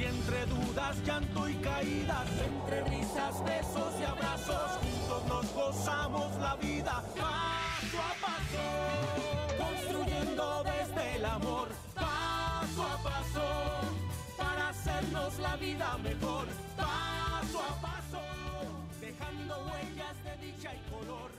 y entre dudas, llanto y caídas, entre risas, besos y abrazos, juntos nos gozamos la vida, paso a paso, construyendo desde el amor, paso a paso, para hacernos la vida mejor, paso a paso, dejando huellas de dicha y color.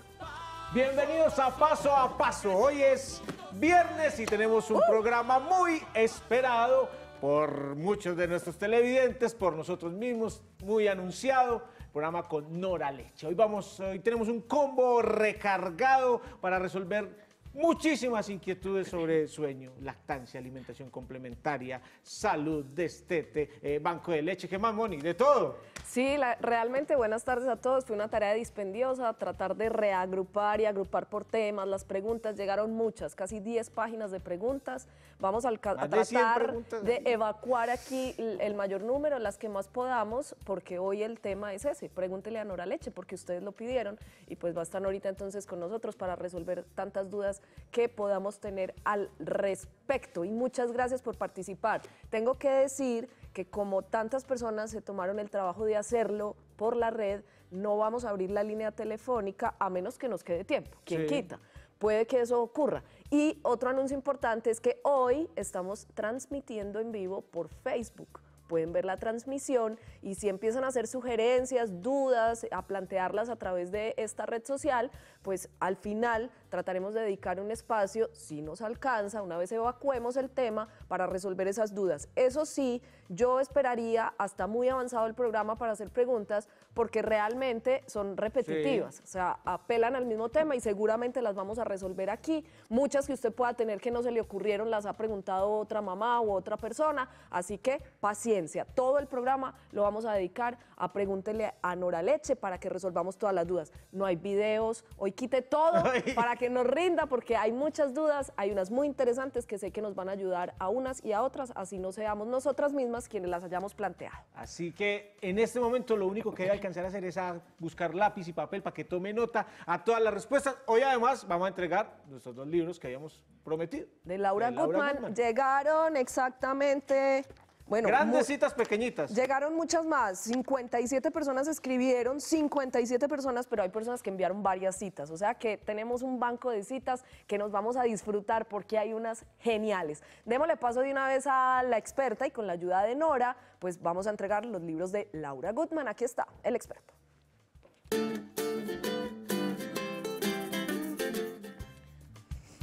Bienvenidos a Paso a Paso. Hoy es viernes y tenemos un uh. programa muy esperado por muchos de nuestros televidentes, por nosotros mismos, muy anunciado, programa con Nora Leche. Hoy, vamos, hoy tenemos un combo recargado para resolver Muchísimas inquietudes sobre sueño, lactancia, alimentación complementaria, salud, destete, eh, banco de leche, ¿qué más, Moni? De todo. Sí, realmente buenas tardes a todos. Fue una tarea dispendiosa, tratar de reagrupar y agrupar por temas las preguntas. Llegaron muchas, casi 10 páginas de preguntas. Vamos a, tratar de, evacuar aquí el, el mayor número, las que más podamos, porque hoy el tema es ese. Pregúntele a Nora Leche, porque ustedes lo pidieron y pues va a estar ahorita entonces con nosotros para resolver tantas dudas que podamos tener al respecto. Y muchas gracias por participar. Tengo que decir que como tantas personas se tomaron el trabajo de hacerlo por la red, no vamos a abrir la línea telefónica a menos que nos quede tiempo. ¿Quién quita? Puede que eso ocurra. Y otro anuncio importante es que hoy estamos transmitiendo en vivo por Facebook pueden ver la transmisión y si empiezan a hacer sugerencias, dudas, a plantearlas a través de esta red social, pues al final Trataremos de dedicar un espacio, si nos alcanza, una vez evacuemos el tema, para resolver esas dudas. Eso sí, yo esperaría hasta muy avanzado el programa para hacer preguntas, porque realmente son repetitivas, o sea, apelan al mismo tema y seguramente las vamos a resolver aquí. Muchas que usted pueda tener que no se le ocurrieron las ha preguntado otra mamá u otra persona, así que paciencia. Todo el programa lo vamos a dedicar a pregúntele a Nora Leche para que resolvamos todas las dudas. No hay videos, hoy quite todo para que que nos rinda porque hay muchas dudas, hay unas muy interesantes que sé que nos van a ayudar a unas y a otras, así no seamos nosotras mismas quienes las hayamos planteado. Así que en este momento lo único que hay que alcanzar a hacer es a buscar lápiz y papel para que tome nota a todas las respuestas. Hoy además vamos a entregar nuestros dos libros que habíamos prometido. De Laura, Gutmann, Llegaron exactamente bueno, Grandes citas pequeñitas. Llegaron muchas más. 57 personas escribieron, 57 personas, pero hay personas que enviaron varias citas. O sea que tenemos un banco de citas que nos vamos a disfrutar porque hay unas geniales. Démosle paso de una vez a la experta y con la ayuda de Nora, pues vamos a entregar los libros de Laura Goodman. Aquí está, el experto.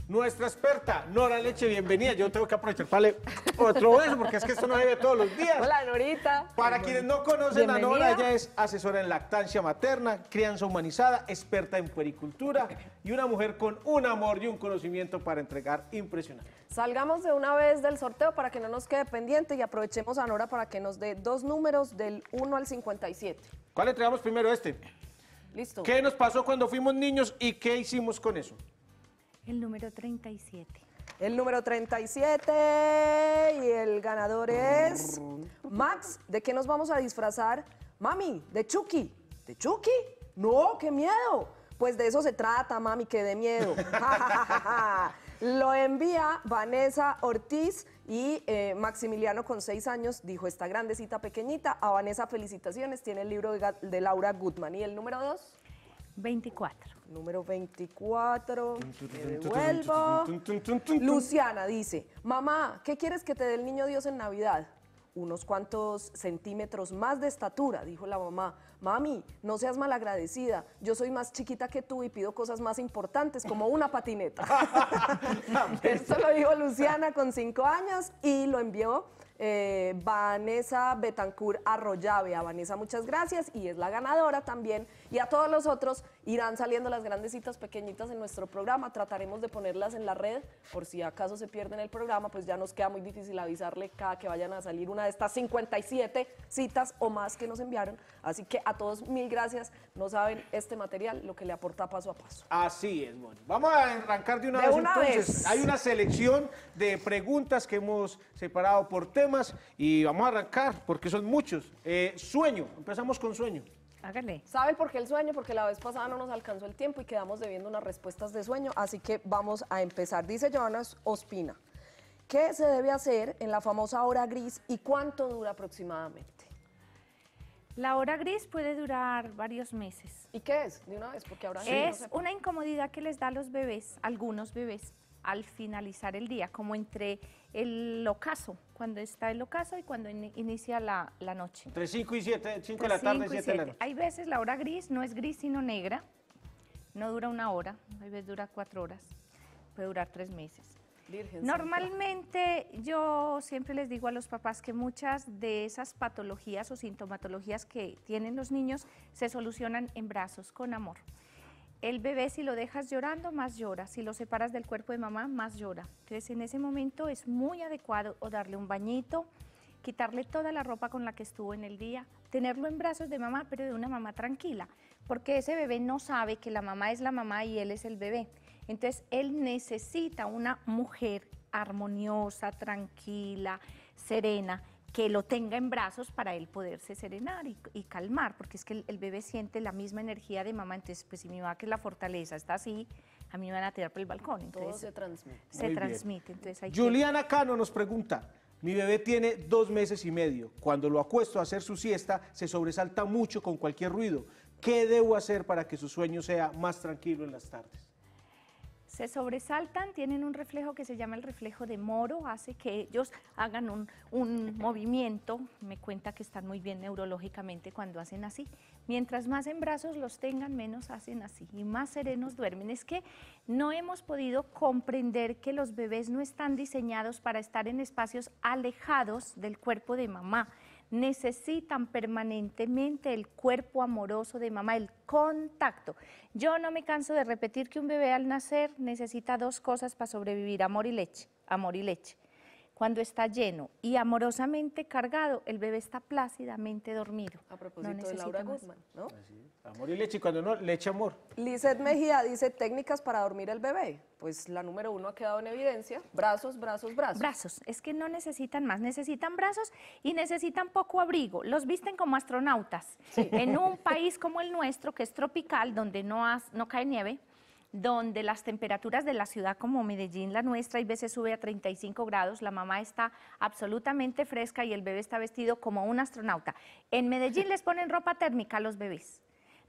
nuestra experta, Nora Leche, bienvenida. Yo tengo que aprovechar para otro beso, porque es que esto no debe todos los días. Hola, Norita. Para quienes no conocen a Nora, ella es asesora en lactancia materna, crianza humanizada, experta en puericultura y una mujer con un amor y un conocimiento para entregar impresionante. Salgamos de una vez del sorteo para que no nos quede pendiente y aprovechemos a Nora para que nos dé dos números del 1 al 57. ¿Cuál entregamos primero? Este. Listo. ¿Qué nos pasó cuando fuimos niños y qué hicimos con eso? El número 37. El número 37 y el ganador es Max. ¿De qué nos vamos a disfrazar? Mami, de Chucky. ¿De Chucky? No, qué miedo. Pues de eso se trata, mami, que de miedo. Lo envía Vanessa Ortiz y eh, Maximiliano con seis años dijo esta grandecita pequeñita. A Vanessa felicitaciones, tiene el libro de, Laura Goodman. ¿Y el número dos? 24. Número 24. Me Luciana dice, mamá, ¿qué quieres que te dé el niño Dios en Navidad? Unos cuantos centímetros más de estatura, dijo la mamá. Mami, no seas malagradecida. Yo soy más chiquita que tú y pido cosas más importantes, como una patineta. Esto lo dijo Luciana con cinco años y lo envió eh, Vanessa Betancourt Arroyave. A Vanessa, muchas gracias y es la ganadora también. Y a todos los otros irán saliendo las grandes citas pequeñitas en nuestro programa. Trataremos de ponerlas en la red por si acaso se pierden el programa, pues ya nos queda muy difícil avisarle cada que vayan a salir una de estas 57 citas o más que nos enviaron. Así que a todos mil gracias. No saben este material lo que le aporta paso a paso. Así es, bueno. Vamos a arrancar de una, vez, una entonces. Hay una selección de preguntas que hemos separado por temas y vamos a arrancar porque son muchos. Eh, sueño, empezamos con sueño. ¿Sabe por qué el sueño? Porque la vez pasada no nos alcanzó el tiempo y quedamos debiendo unas respuestas de sueño, así que vamos a empezar. Dice Joana Ospina, ¿qué se debe hacer en la famosa hora gris y cuánto dura aproximadamente? La hora gris puede durar varios meses. ¿Y qué es? De una vez, porque ahora Es una incomodidad que les da a los bebés, algunos bebés, al finalizar el día, como entre el ocaso, cuando está el ocaso y cuando inicia la, noche. Entre 5 y 7, 5 de la tarde y 7 de la noche. Hay veces la hora gris no es gris sino negra, no dura una hora, hay veces dura cuatro horas, puede durar tres meses. Normalmente yo siempre les digo a los papás que muchas de esas patologías o sintomatologías que tienen los niños se solucionan en brazos, con amor. El bebé si lo dejas llorando, más llora. Si lo separas del cuerpo de mamá, más llora. Entonces en ese momento es muy adecuado o darle un bañito, quitarle toda la ropa con la que estuvo en el día, tenerlo en brazos de mamá, pero de una mamá tranquila, porque ese bebé no sabe que la mamá es la mamá y él es el bebé. Entonces él necesita una mujer armoniosa, tranquila, serena que lo tenga en brazos para él poderse serenar y, calmar, porque es que el, bebé siente la misma energía de mamá, entonces pues si mi mamá que es la fortaleza está así, a mí me van a tirar por el balcón. Entonces, Todo se transmite. Se transmite. Entonces hay Juliana Cano nos pregunta, mi bebé tiene dos meses y medio, cuando lo acuesto a hacer su siesta se sobresalta mucho con cualquier ruido, ¿qué debo hacer para que su sueño sea más tranquilo en las tardes? se sobresaltan, tienen un reflejo que se llama el reflejo de Moro, hace que ellos hagan un, un movimiento, me cuenta que están muy bien neurológicamente cuando hacen así. Mientras más en brazos los tengan, menos hacen así y más serenos duermen. Es que no hemos podido comprender que los bebés no están diseñados para estar en espacios alejados del cuerpo de mamá necesitan permanentemente el cuerpo amoroso de mamá, el contacto. Yo no me canso de repetir que un bebé al nacer necesita dos cosas para sobrevivir, amor y leche, amor y leche. Cuando está lleno y amorosamente cargado, el bebé está plácidamente dormido. A propósito de Laura Guzmán, ¿no? amor y leche, y cuando no, leche amor. Lizeth Mejía dice, técnicas para dormir el bebé. Pues la número uno ha quedado en evidencia, brazos, brazos, brazos. Brazos, es que no necesitan más, necesitan brazos y necesitan poco abrigo. Los visten como astronautas. En un país como el nuestro, que es tropical, donde no, has, no cae nieve, donde las temperaturas de la ciudad como Medellín, la nuestra, y veces sube a 35 grados, la mamá está absolutamente fresca y el bebé está vestido como un astronauta. En Medellín les ponen ropa térmica a los bebés.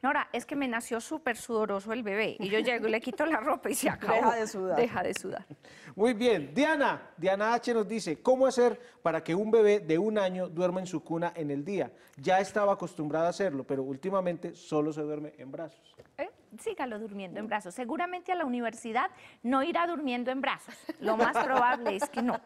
Nora, es que me nació súper sudoroso el bebé y yo llego y le quito la ropa y se acaba Deja de sudar. Deja de sudar. Muy bien. Diana, Diana H nos dice, ¿cómo hacer para que un bebé de un año duerma en su cuna en el día? Ya estaba acostumbrada a hacerlo, pero últimamente solo se duerme en brazos. ¿Eh? sígalo durmiendo en brazos. Seguramente a la universidad no irá durmiendo en brazos. Lo más probable es que no.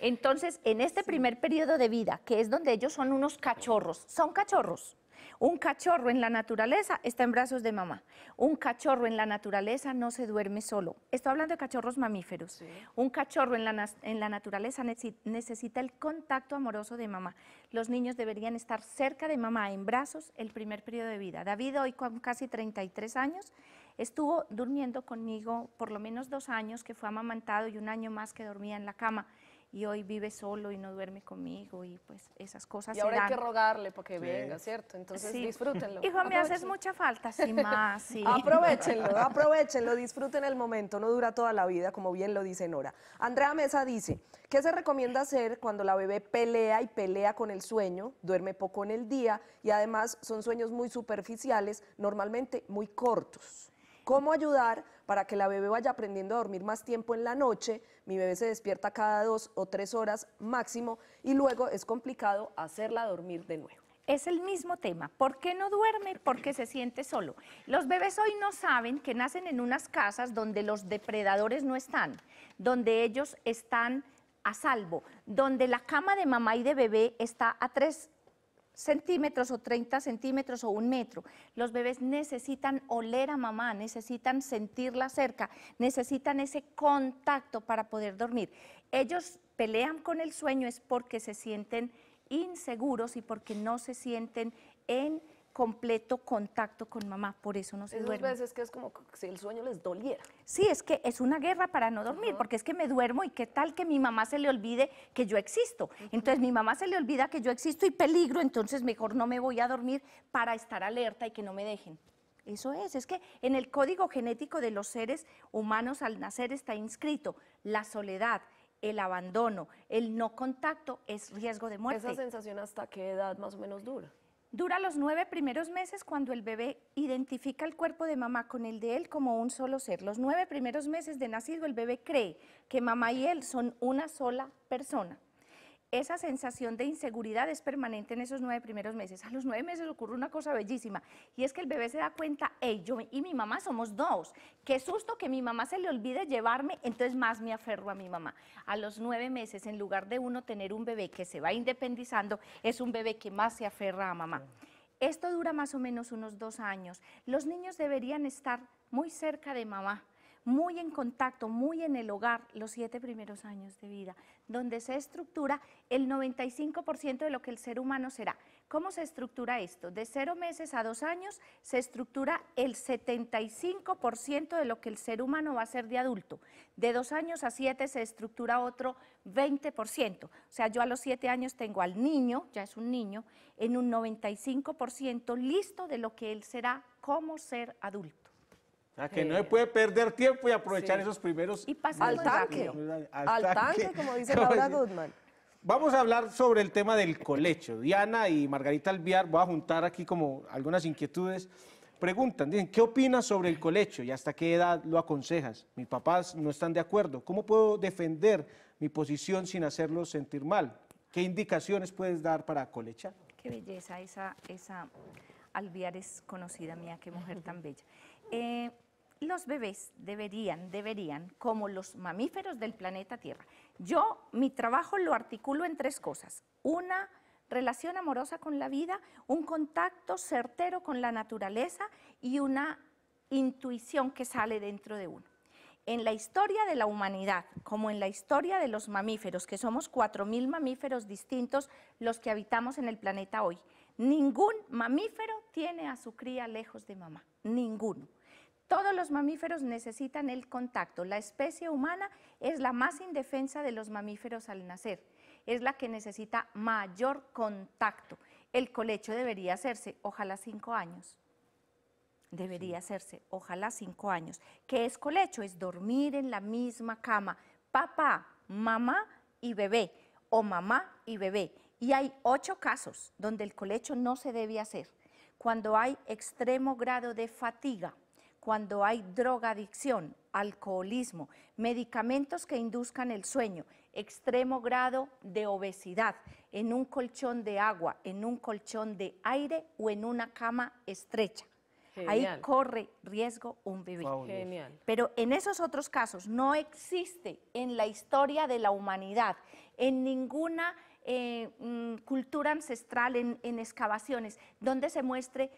Entonces, en este primer periodo de vida, que es donde ellos son unos cachorros, son cachorros, un cachorro en la naturaleza está en brazos de mamá. Un cachorro en la naturaleza no se duerme solo. Estoy hablando de cachorros mamíferos. Un cachorro en la, en la naturaleza necesita el contacto amoroso de mamá. Los niños deberían estar cerca de mamá, en brazos, el primer periodo de vida. David hoy con casi 33 años estuvo durmiendo conmigo por lo menos dos años que fue amamantado y un año más que dormía en la cama y hoy vive solo y no duerme conmigo y pues esas cosas. Y ahora hay que rogarle porque venga, ¿cierto? Entonces disfrútenlo. Hijo, me haces mucha falta, sin más. aprovechenlo, aprovechenlo, disfruten el momento, no dura toda la vida, como bien lo dice Nora. Andrea Mesa dice, ¿qué se recomienda hacer cuando la bebé pelea y pelea con el sueño, duerme poco en el día y además son sueños muy superficiales, normalmente muy cortos? ¿Cómo ayudar para que la bebé vaya aprendiendo a dormir más tiempo en la noche. Mi bebé se despierta cada dos o tres horas máximo y luego es complicado hacerla dormir de nuevo es el mismo tema. ¿Por qué no duerme? Porque se siente solo. Los bebés hoy no saben que nacen en unas casas donde los depredadores no están, donde ellos están a salvo, donde la cama de mamá y de bebé está a tres centímetros o 30 centímetros o un metro. Los bebés necesitan oler a mamá, necesitan sentirla cerca, necesitan ese contacto para poder dormir. Ellos pelean con el sueño es porque se sienten inseguros y porque no se sienten en completo contacto con mamá, por eso no se Esas veces que es como si el sueño les doliera. Sí, es que es una guerra para no dormir, porque es que me duermo y qué tal que mi mamá se le olvide que yo existo. Entonces mi mamá se le olvida que yo existo y peligro, entonces mejor no me voy a dormir para estar alerta y que no me dejen. Eso es, es que en el código genético de los seres humanos al nacer está inscrito la soledad, el abandono, el no contacto es riesgo de muerte. ¿Esa sensación hasta qué edad más o menos dura? Dura los nueve primeros meses cuando el bebé identifica el cuerpo de mamá con el de él como un solo ser. Los nueve primeros meses de nacido el bebé cree que mamá y él son una sola persona esa sensación de inseguridad es permanente en esos nueve primeros meses. A los nueve meses ocurre una cosa bellísima y es que el bebé se da cuenta, hey, yo y mi mamá somos dos. Qué susto que mi mamá se le olvide llevarme, entonces más me aferro a mi mamá. A los nueve meses, en lugar de uno tener un bebé que se va independizando, es un bebé que más se aferra a mamá. Esto dura más o menos unos dos años. Los niños deberían estar muy cerca de mamá muy en contacto, muy en el hogar los siete primeros años de vida donde se estructura el 95% de lo que el ser humano será. ¿Cómo se estructura esto? De cero meses a dos años se estructura el 75% de lo que el ser humano va a ser de adulto. De dos años a siete se estructura otro 20%. O sea, yo a los siete años tengo al niño, ya es un niño, en un 95% listo de lo que él será como ser adulto que no se puede perder tiempo y aprovechar esos primeros. Y al tanque. Al, tanque, como dice Laura Goodman. Vamos a hablar sobre el tema del colecho. Diana y Margarita Alviar, voy a juntar aquí como algunas inquietudes. Preguntan, dicen, ¿qué opinas sobre el colecho y hasta qué edad lo aconsejas? Mis papás no están de acuerdo. ¿Cómo puedo defender mi posición sin hacerlos sentir mal? ¿Qué indicaciones puedes dar para colechar? Qué belleza, esa, esa Alviar es conocida mía, qué mujer tan bella. Eh, los bebés deberían, deberían, como los mamíferos del planeta Tierra. Yo mi trabajo lo articulo en tres cosas. Una relación amorosa con la vida, un contacto certero con la naturaleza y una intuición que sale dentro de uno. En la historia de la humanidad, como en la historia de los mamíferos, que somos 4.000 mamíferos distintos los que habitamos en el planeta hoy, ningún mamífero tiene a su cría lejos de mamá, ninguno. Todos los mamíferos necesitan el contacto. La especie humana es la más indefensa de los mamíferos al nacer. Es la que necesita mayor contacto. El colecho debería hacerse, ojalá cinco años. Debería hacerse, ojalá cinco años. ¿Qué es colecho? Es dormir en la misma cama. Papá, mamá y bebé. O mamá y bebé. Y hay ocho casos donde el colecho no se debe hacer. Cuando hay extremo grado de fatiga, cuando hay drogadicción, alcoholismo, medicamentos que induzcan el sueño, extremo grado de obesidad, en un colchón de agua, en un colchón de aire o en una cama estrecha. Ahí corre riesgo un bebé. Pero en esos otros casos no existe en la historia de la humanidad, en ninguna eh, mm, cultura ancestral, en excavaciones, donde se muestre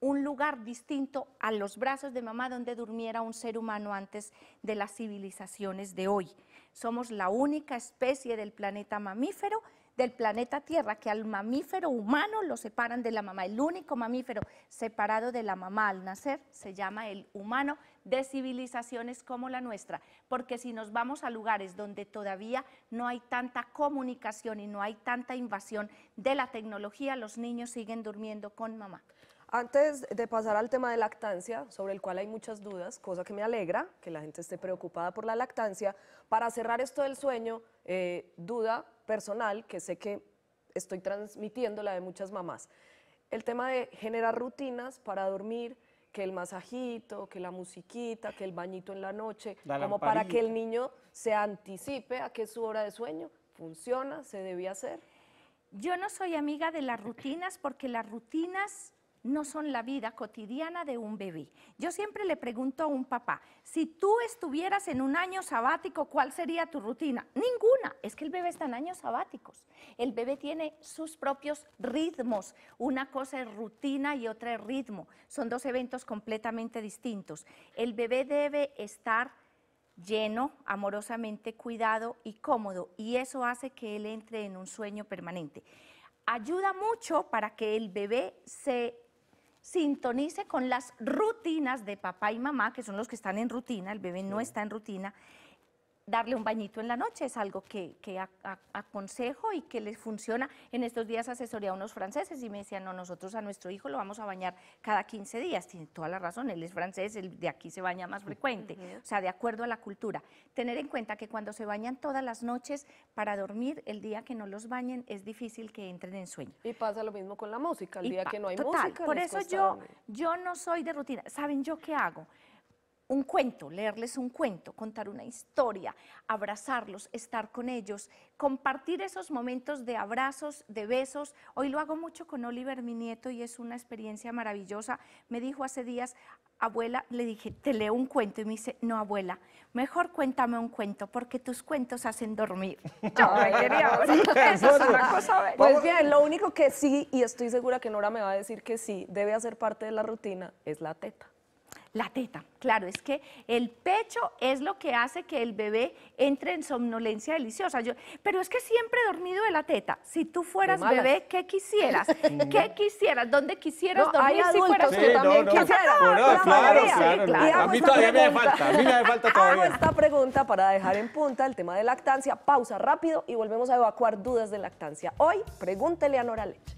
un lugar distinto a los brazos de mamá donde durmiera un ser humano antes de las civilizaciones de hoy. Somos la única especie del planeta mamífero, del planeta Tierra, que al mamífero humano lo separan de la mamá. El único mamífero separado de la mamá al nacer se llama el humano de civilizaciones como la nuestra, porque si nos vamos a lugares donde todavía no hay tanta comunicación y no hay tanta invasión de la tecnología, los niños siguen durmiendo con mamá. Antes de pasar al tema de lactancia, sobre el cual hay muchas dudas, cosa que me alegra, que la gente esté preocupada por la lactancia, para cerrar esto del sueño, eh, duda personal que sé que estoy transmitiendo la de muchas mamás. El tema de generar rutinas para dormir, que el masajito, que la musiquita, que el bañito en la noche, como para que el niño se anticipe a que es su hora de sueño. ¿Funciona? ¿Se debía hacer? Yo no soy amiga de las rutinas porque las rutinas no son la vida cotidiana de un bebé. Yo siempre le pregunto a un papá, si tú estuvieras en un año sabático, ¿cuál sería tu rutina? Ninguna, es que el bebé está en años sabáticos. El bebé tiene sus propios ritmos. Una cosa es rutina y otra es ritmo. Son dos eventos completamente distintos. El bebé debe estar lleno, amorosamente cuidado y cómodo, y eso hace que él entre en un sueño permanente. Ayuda mucho para que el bebé se sintonice con las rutinas de papá y mamá, que son los que están en rutina, el bebé no está en rutina, darle un bañito en la noche, es algo que, aconsejo y que les funciona. En estos días asesoré a unos franceses y me decían, no, nosotros a nuestro hijo lo vamos a bañar cada 15 días. Tiene toda la razón, él es francés, el de aquí se baña más frecuente, o sea, de acuerdo a la cultura. Tener en cuenta que cuando se bañan todas las noches para dormir, el día que no los bañen es difícil que entren en sueño. Y pasa lo mismo con la música, el día que no hay música. Por eso yo, yo no soy de rutina. ¿Saben yo qué hago? un cuento, leerles un cuento, contar una historia, abrazarlos, estar con ellos, compartir esos momentos de abrazos, de besos. Hoy lo hago mucho con Oliver, mi nieto, y es una experiencia maravillosa. Me dijo hace días, abuela, le dije, te leo un cuento y me dice, no, abuela, mejor cuéntame un cuento porque tus cuentos hacen dormir. Ay, es una cosa Pues bien, lo único que sí, y estoy segura que Nora me va a decir que sí, debe hacer parte de la rutina, es la teta. La teta, claro, es que el pecho es lo que hace que el bebé entre en somnolencia deliciosa. pero es que siempre he dormido de la teta. Si tú fueras bebé, ¿qué quisieras? ¿Qué quisieras? ¿Dónde quisieras dormir si fueras sí, no, no, claro, A mí todavía me falta, a mí me falta todavía. Hago esta pregunta para dejar en punta el tema de lactancia. Pausa rápido y volvemos a evacuar dudas de lactancia. Hoy, pregúntele a Nora Leche.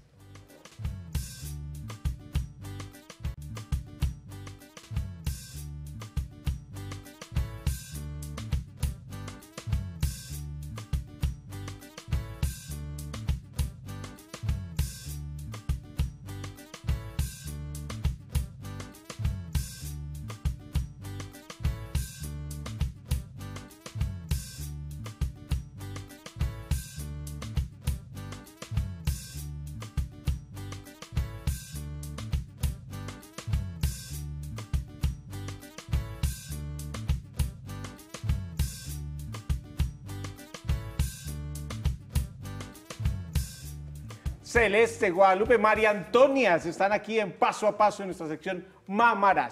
Celeste, Guadalupe, María Antonia, están aquí en paso a paso en nuestra sección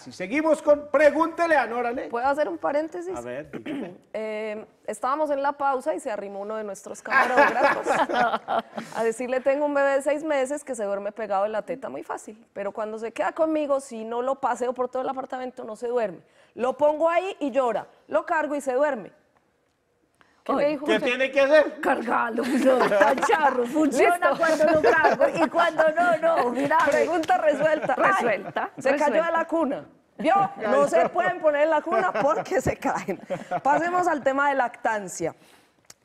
Y Seguimos con Pregúntele a Nora ¿Puedo hacer un paréntesis? A ver, eh, estábamos en la pausa y se arrimó uno de nuestros camarógrafos a decirle, tengo un bebé de seis meses que se duerme pegado en la teta muy fácil, pero cuando se queda conmigo, si no lo paseo por todo el apartamento, no se duerme. Lo pongo ahí y llora, lo cargo y se duerme. ¿Qué, tiene que hacer? Cargalo, charro, funciona cuando lo cargo y cuando no, no. Mira, pregunta resuelta. Resuelta. se cayó de la cuna. yo No se pueden poner en la cuna porque se caen. Pasemos al tema de lactancia.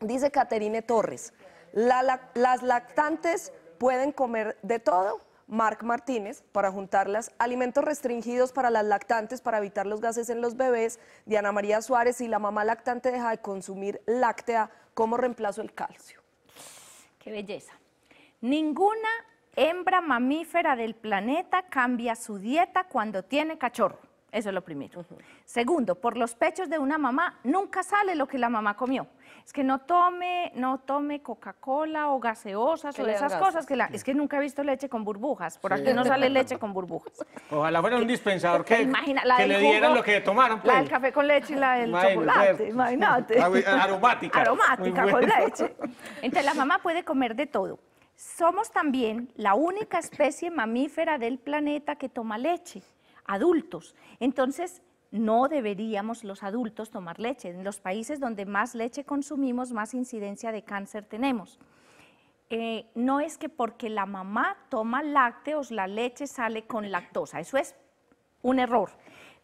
Dice Caterine Torres, las lactantes pueden comer de todo Marc Martínez, para juntarlas, alimentos restringidos para las lactantes para evitar los gases en los bebés, Diana María Suárez y la mamá lactante deja de consumir láctea como reemplazo el calcio. Qué belleza. Ninguna hembra mamífera del planeta cambia su dieta cuando tiene cachorro. Eso es lo primero. Segundo, por los pechos de una mamá nunca sale lo que la mamá comió. Es que no tome, no tome Coca-Cola o gaseosas o esas cosas que es que nunca he visto leche con burbujas. Por aquí no sale leche con burbujas. Ojalá fuera un dispensador que, le dieran lo que tomaron. La del pues. café con leche y la del chocolate, pues. imagínate. Eh, aromática. Aromática con leche. Entonces la mamá puede comer de todo. Somos también la única especie mamífera del planeta que toma leche adultos. Entonces, no deberíamos los adultos tomar leche. En los países donde más leche consumimos, más incidencia de cáncer tenemos. Eh, no es que porque la mamá toma lácteos, la leche sale con lactosa. Eso es un error.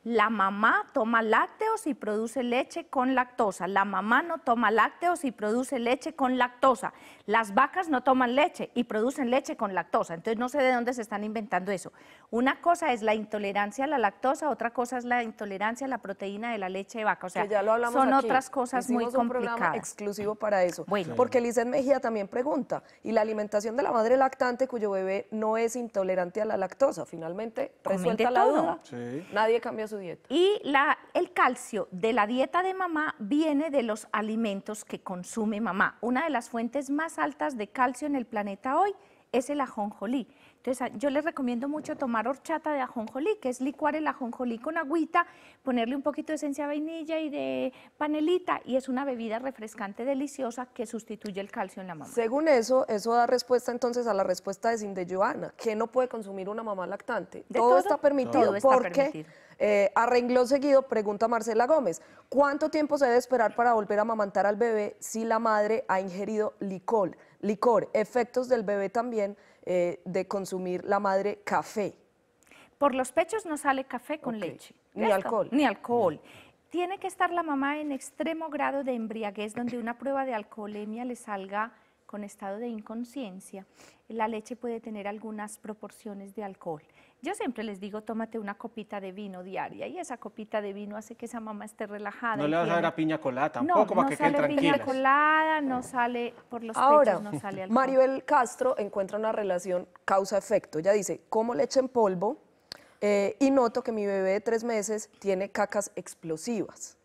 La mamá toma lácteos y produce leche con lactosa. La mamá no toma lácteos y produce leche con lactosa. Las vacas no toman leche y producen leche con lactosa. Entonces no sé de dónde se están inventando eso. Una cosa es la intolerancia a la lactosa, otra cosa es la intolerancia a la proteína de la leche de vaca. O sea, son otras cosas muy complicadas. Un programa exclusivo para eso. Porque Lizeth Mejía también pregunta, ¿y la alimentación de la madre lactante cuyo bebé no es intolerante a la lactosa? Finalmente, resuelta la duda. Nadie cambió y el calcio de la dieta de mamá viene de los alimentos que consume mamá. Una de las fuentes más altas de calcio en el planeta hoy es el ajonjolí. Entonces, yo les recomiendo mucho tomar horchata de ajonjolí, que es licuar el ajonjolí con agüita, ponerle un poquito de esencia de vainilla y de panelita, y es una bebida refrescante deliciosa que sustituye el calcio en la mamá. Según eso, eso da respuesta entonces a la respuesta de Cindy Joana, que no puede consumir una mamá lactante. todo, está permitido porque permitido. Eh, a seguido pregunta Marcela Gómez, ¿cuánto tiempo se debe esperar para volver a amamantar al bebé si la madre ha ingerido licor? Licor, efectos del bebé también eh, de consumir la madre café. Por los pechos no sale café con leche. Ni alcohol. Ni alcohol. Tiene que estar la mamá en extremo grado de embriaguez donde una prueba de alcoholemia le salga con estado de inconsciencia, la leche puede tener algunas proporciones de alcohol. Yo siempre les digo, tómate una copita de vino diaria y esa copita de vino hace que esa mamá esté relajada. No le vas a dar piña colada tampoco no, para que quede tranquila. No sale piña colada, no sale por los Ahora, pechos, no sale alcohol. Castro encuentra una relación causa-efecto. Ella dice, como leche en polvo eh, y noto que mi bebé de tres meses tiene cacas explosivas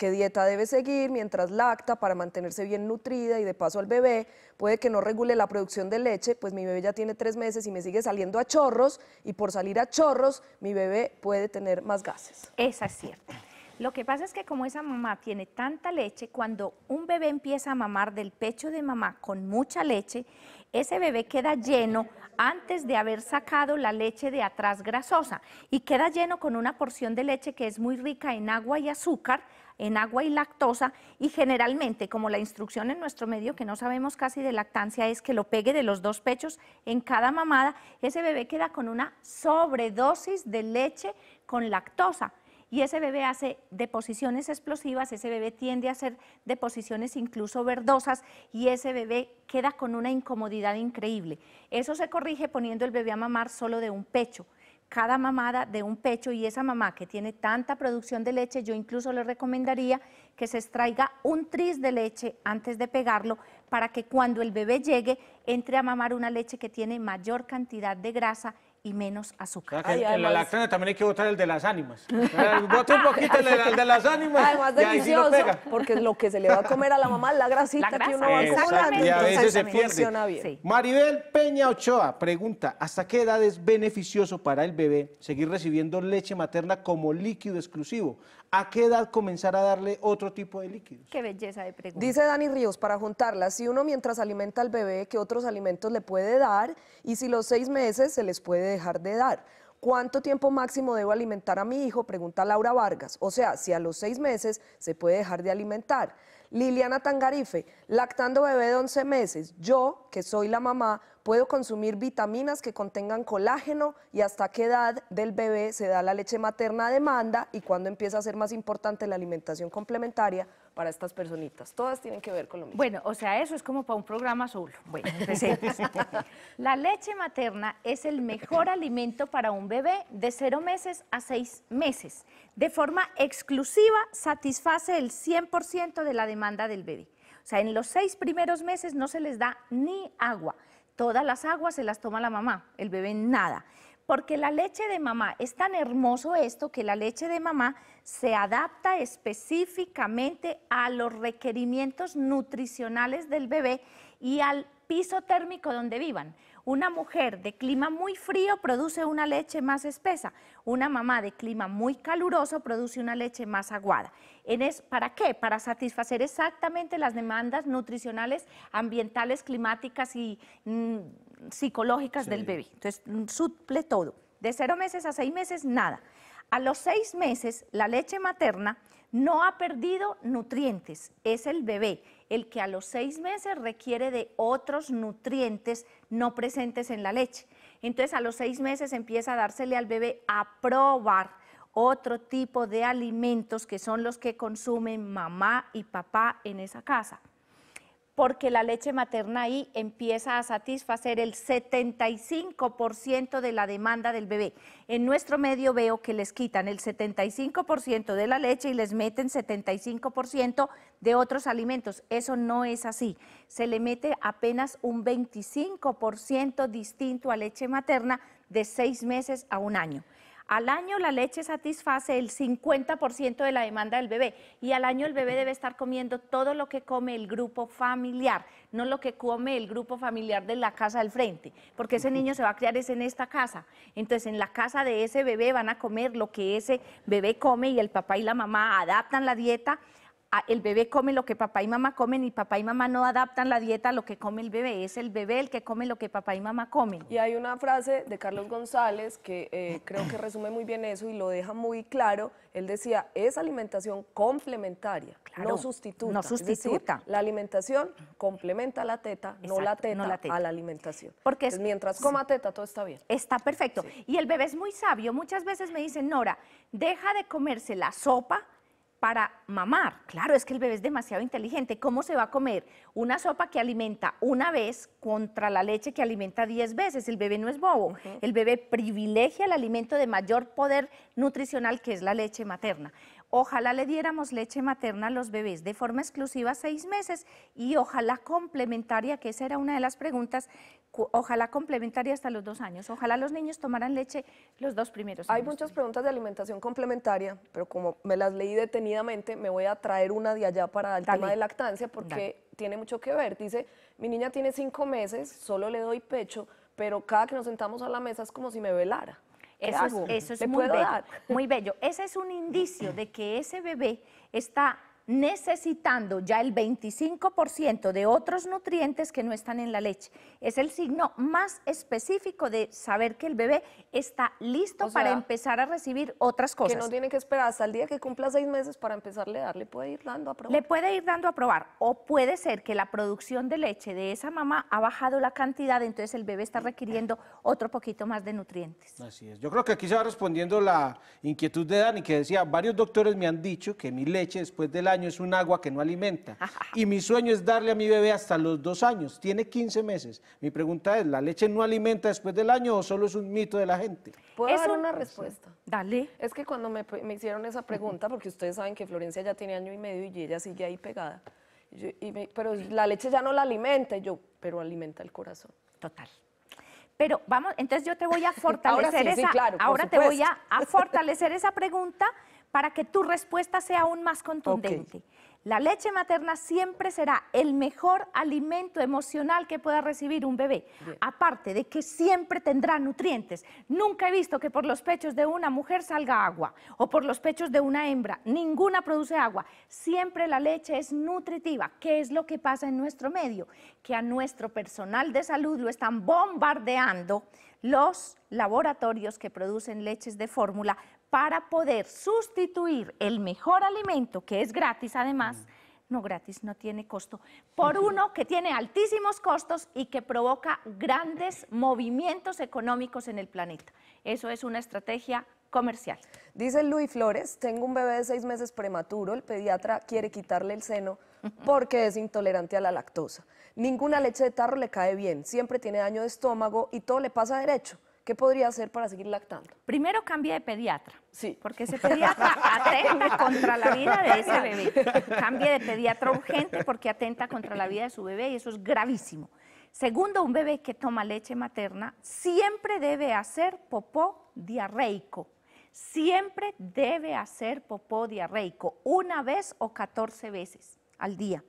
qué dieta debe seguir mientras lacta para mantenerse bien nutrida y de paso al bebé. Puede que no regule la producción de leche, pues mi bebé ya tiene tres meses y me sigue saliendo a chorros y por salir a chorros mi bebé puede tener más gases. Esa es cierta. Lo que pasa es que como esa mamá tiene tanta leche, cuando un bebé empieza a mamar del pecho de mamá con mucha leche, ese bebé queda lleno antes de haber sacado la leche de atrás grasosa y queda lleno con una porción de leche que es muy rica en agua y azúcar, en agua y lactosa y generalmente, como la instrucción en nuestro medio que no sabemos casi de lactancia es que lo pegue de los dos pechos en cada mamada, ese bebé queda con una sobredosis de leche con lactosa y ese bebé hace deposiciones explosivas, ese bebé tiende a hacer deposiciones incluso verdosas y ese bebé queda con una incomodidad increíble. Eso se corrige poniendo el bebé a mamar solo de un pecho cada mamada de un pecho y esa mamá que tiene tanta producción de leche, yo incluso le recomendaría que se extraiga un tris de leche antes de pegarlo para que cuando el bebé llegue entre a mamar una leche que tiene mayor cantidad de grasa y menos azúcar. en la lactancia también hay que votar el de las ánimas. Bota un poquito el, de las ánimas. Además, delicioso, sí porque lo que se le va a comer a la mamá es la grasita que uno va acumulando. Y a veces se pierde. Bien. Maribel Peña Ochoa pregunta, ¿hasta qué edad es beneficioso para el bebé seguir recibiendo leche materna como líquido exclusivo? ¿A qué edad comenzar a darle otro tipo de líquidos? Qué belleza de pregunta. Dice Dani Ríos, para juntarla, si uno mientras alimenta al bebé, ¿qué otros alimentos le puede dar? Y si los seis meses se les puede dejar de dar. ¿Cuánto tiempo máximo debo alimentar a mi hijo? Pregunta Laura Vargas. O sea, si a los seis meses se puede dejar de alimentar. Liliana Tangarife, lactando bebé de 11 meses, yo, que soy la mamá, puedo consumir vitaminas que contengan colágeno y hasta qué edad del bebé se da la leche materna a demanda y cuándo empieza a ser más importante la alimentación complementaria para estas personitas. Todas tienen que ver con lo mismo. Bueno, o sea, eso es como para un programa solo. Bueno, la leche materna es el mejor alimento para un bebé de 0 meses a 6 meses. De forma exclusiva satisface el 100% de la demanda del bebé. O sea, en los seis primeros meses no se les da ni agua. Todas las aguas se las toma la mamá, el bebé nada porque la leche de mamá, es tan hermoso esto que la leche de mamá se adapta específicamente a los requerimientos nutricionales del bebé y al piso térmico donde vivan. Una mujer de clima muy frío produce una leche más espesa, una mamá de clima muy caluroso produce una leche más aguada. ¿Para qué? Para satisfacer exactamente las demandas nutricionales, ambientales, climáticas y mm, psicológicas del bebé. Entonces, suple todo. De cero meses a seis meses, nada. A los seis meses, la leche materna no ha perdido nutrientes, es el bebé el que a los seis meses requiere de otros nutrientes no presentes en la leche. Entonces a los seis meses empieza a dársele al bebé a probar otro tipo de alimentos que son los que consumen mamá y papá en esa casa porque la leche materna ahí empieza a satisfacer el 75% de la demanda del bebé. En nuestro medio veo que les quitan el 75% de la leche y les meten 75% de otros alimentos. Eso no es así. Se le mete apenas un 25% distinto a leche materna de seis meses a un año. Al año la leche satisface el 50% de la demanda del bebé y al año el bebé debe estar comiendo todo lo que come el grupo familiar, no lo que come el grupo familiar de la casa del frente, porque ese niño se va a criar en esta casa. Entonces en la casa de ese bebé van a comer lo que ese bebé come y el papá y la mamá adaptan la dieta el bebé come lo que papá y mamá comen y papá y mamá no adaptan la dieta a lo que come el bebé, es el bebé el que come lo que papá y mamá comen. Y hay una frase de Carlos González que eh, creo que resume muy bien eso y lo deja muy claro, él decía, es alimentación complementaria, no sustituta. No sustituta. la alimentación complementa la teta, no la teta, no la teta a la alimentación. Porque mientras coma teta todo está bien. Está perfecto. Y el bebé es muy sabio, muchas veces me dicen, Nora, deja de comerse la sopa, para mamar. Claro, es que el bebé es demasiado inteligente. ¿Cómo se va a comer una sopa que alimenta una vez contra la leche que alimenta 10 veces? El bebé no es bobo. El bebé privilegia el alimento de mayor poder nutricional que es la leche materna. Ojalá le diéramos leche materna a los bebés de forma exclusiva seis meses y ojalá complementaria, que esa era una de las preguntas, ojalá complementaria hasta los dos años. Ojalá los niños tomaran leche los dos primeros años. Hay muchas preguntas de alimentación complementaria, pero como me las leí detenidamente, me voy a traer una de allá para el tema de lactancia porque tiene mucho que ver. Dice, mi niña tiene cinco meses, solo le doy pecho, pero cada que nos sentamos a la mesa es como si me velara. Ah, eso es, muy bello, muy bello. Ese es un indicio de que ese bebé está necesitando ya el 25% de otros nutrientes que no están en la leche. Es el signo más específico de saber que el bebé está listo para empezar a recibir otras cosas. Que no tiene que esperar hasta el día que cumpla seis meses para empezarle a dar, le puede ir dando a probar. Le puede ir dando a probar o puede ser que la producción de leche de esa mamá ha bajado la cantidad, entonces el bebé está requiriendo otro poquito más de nutrientes. Así es. Yo creo que aquí se va respondiendo la inquietud de Dani, que decía, varios doctores me han dicho que mi leche después del año es un agua que no alimenta. Y mi sueño es darle a mi bebé hasta los dos años. Tiene 15 meses. Mi pregunta es, ¿la leche no alimenta después del año o solo es un mito de la gente? ¿Puedo es una respuesta? Dale. Es que cuando me, me hicieron esa pregunta, porque ustedes saben que Florencia ya tiene año y medio y ella sigue ahí pegada. pero la leche ya no la alimenta, yo, pero alimenta el corazón. Total. Pero vamos, entonces yo te voy a fortalecer esa, claro, ahora te voy a fortalecer esa pregunta para que tu respuesta sea aún más contundente. La leche materna siempre será el mejor alimento emocional que pueda recibir un bebé. Aparte de que siempre tendrá nutrientes. Nunca he visto que por los pechos de una mujer salga agua o por los pechos de una hembra. Ninguna produce agua. Siempre la leche es nutritiva. ¿Qué es lo que pasa en nuestro medio? Que a nuestro personal de salud lo están bombardeando los laboratorios que producen leches de fórmula para poder sustituir el mejor alimento, que es gratis además, mm. no gratis, no tiene costo, por uno que tiene altísimos costos y que provoca grandes movimientos económicos en el planeta. Eso es una estrategia comercial. Dice Luis Flores, tengo un bebé de seis meses prematuro, el pediatra quiere quitarle el seno porque es intolerante a la lactosa. Ninguna leche de tarro le cae bien, siempre tiene daño de estómago y todo le pasa derecho. ¿Qué podría hacer para seguir lactando? Primero cambie de pediatra. Sí. Porque ese pediatra atenta contra la vida de ese bebé. Cambie de pediatra urgente porque atenta contra la vida de su bebé y eso es gravísimo. Segundo, un bebé que toma leche materna siempre debe hacer popó diarreico. Siempre debe hacer popó diarreico, una vez o 14 veces al día.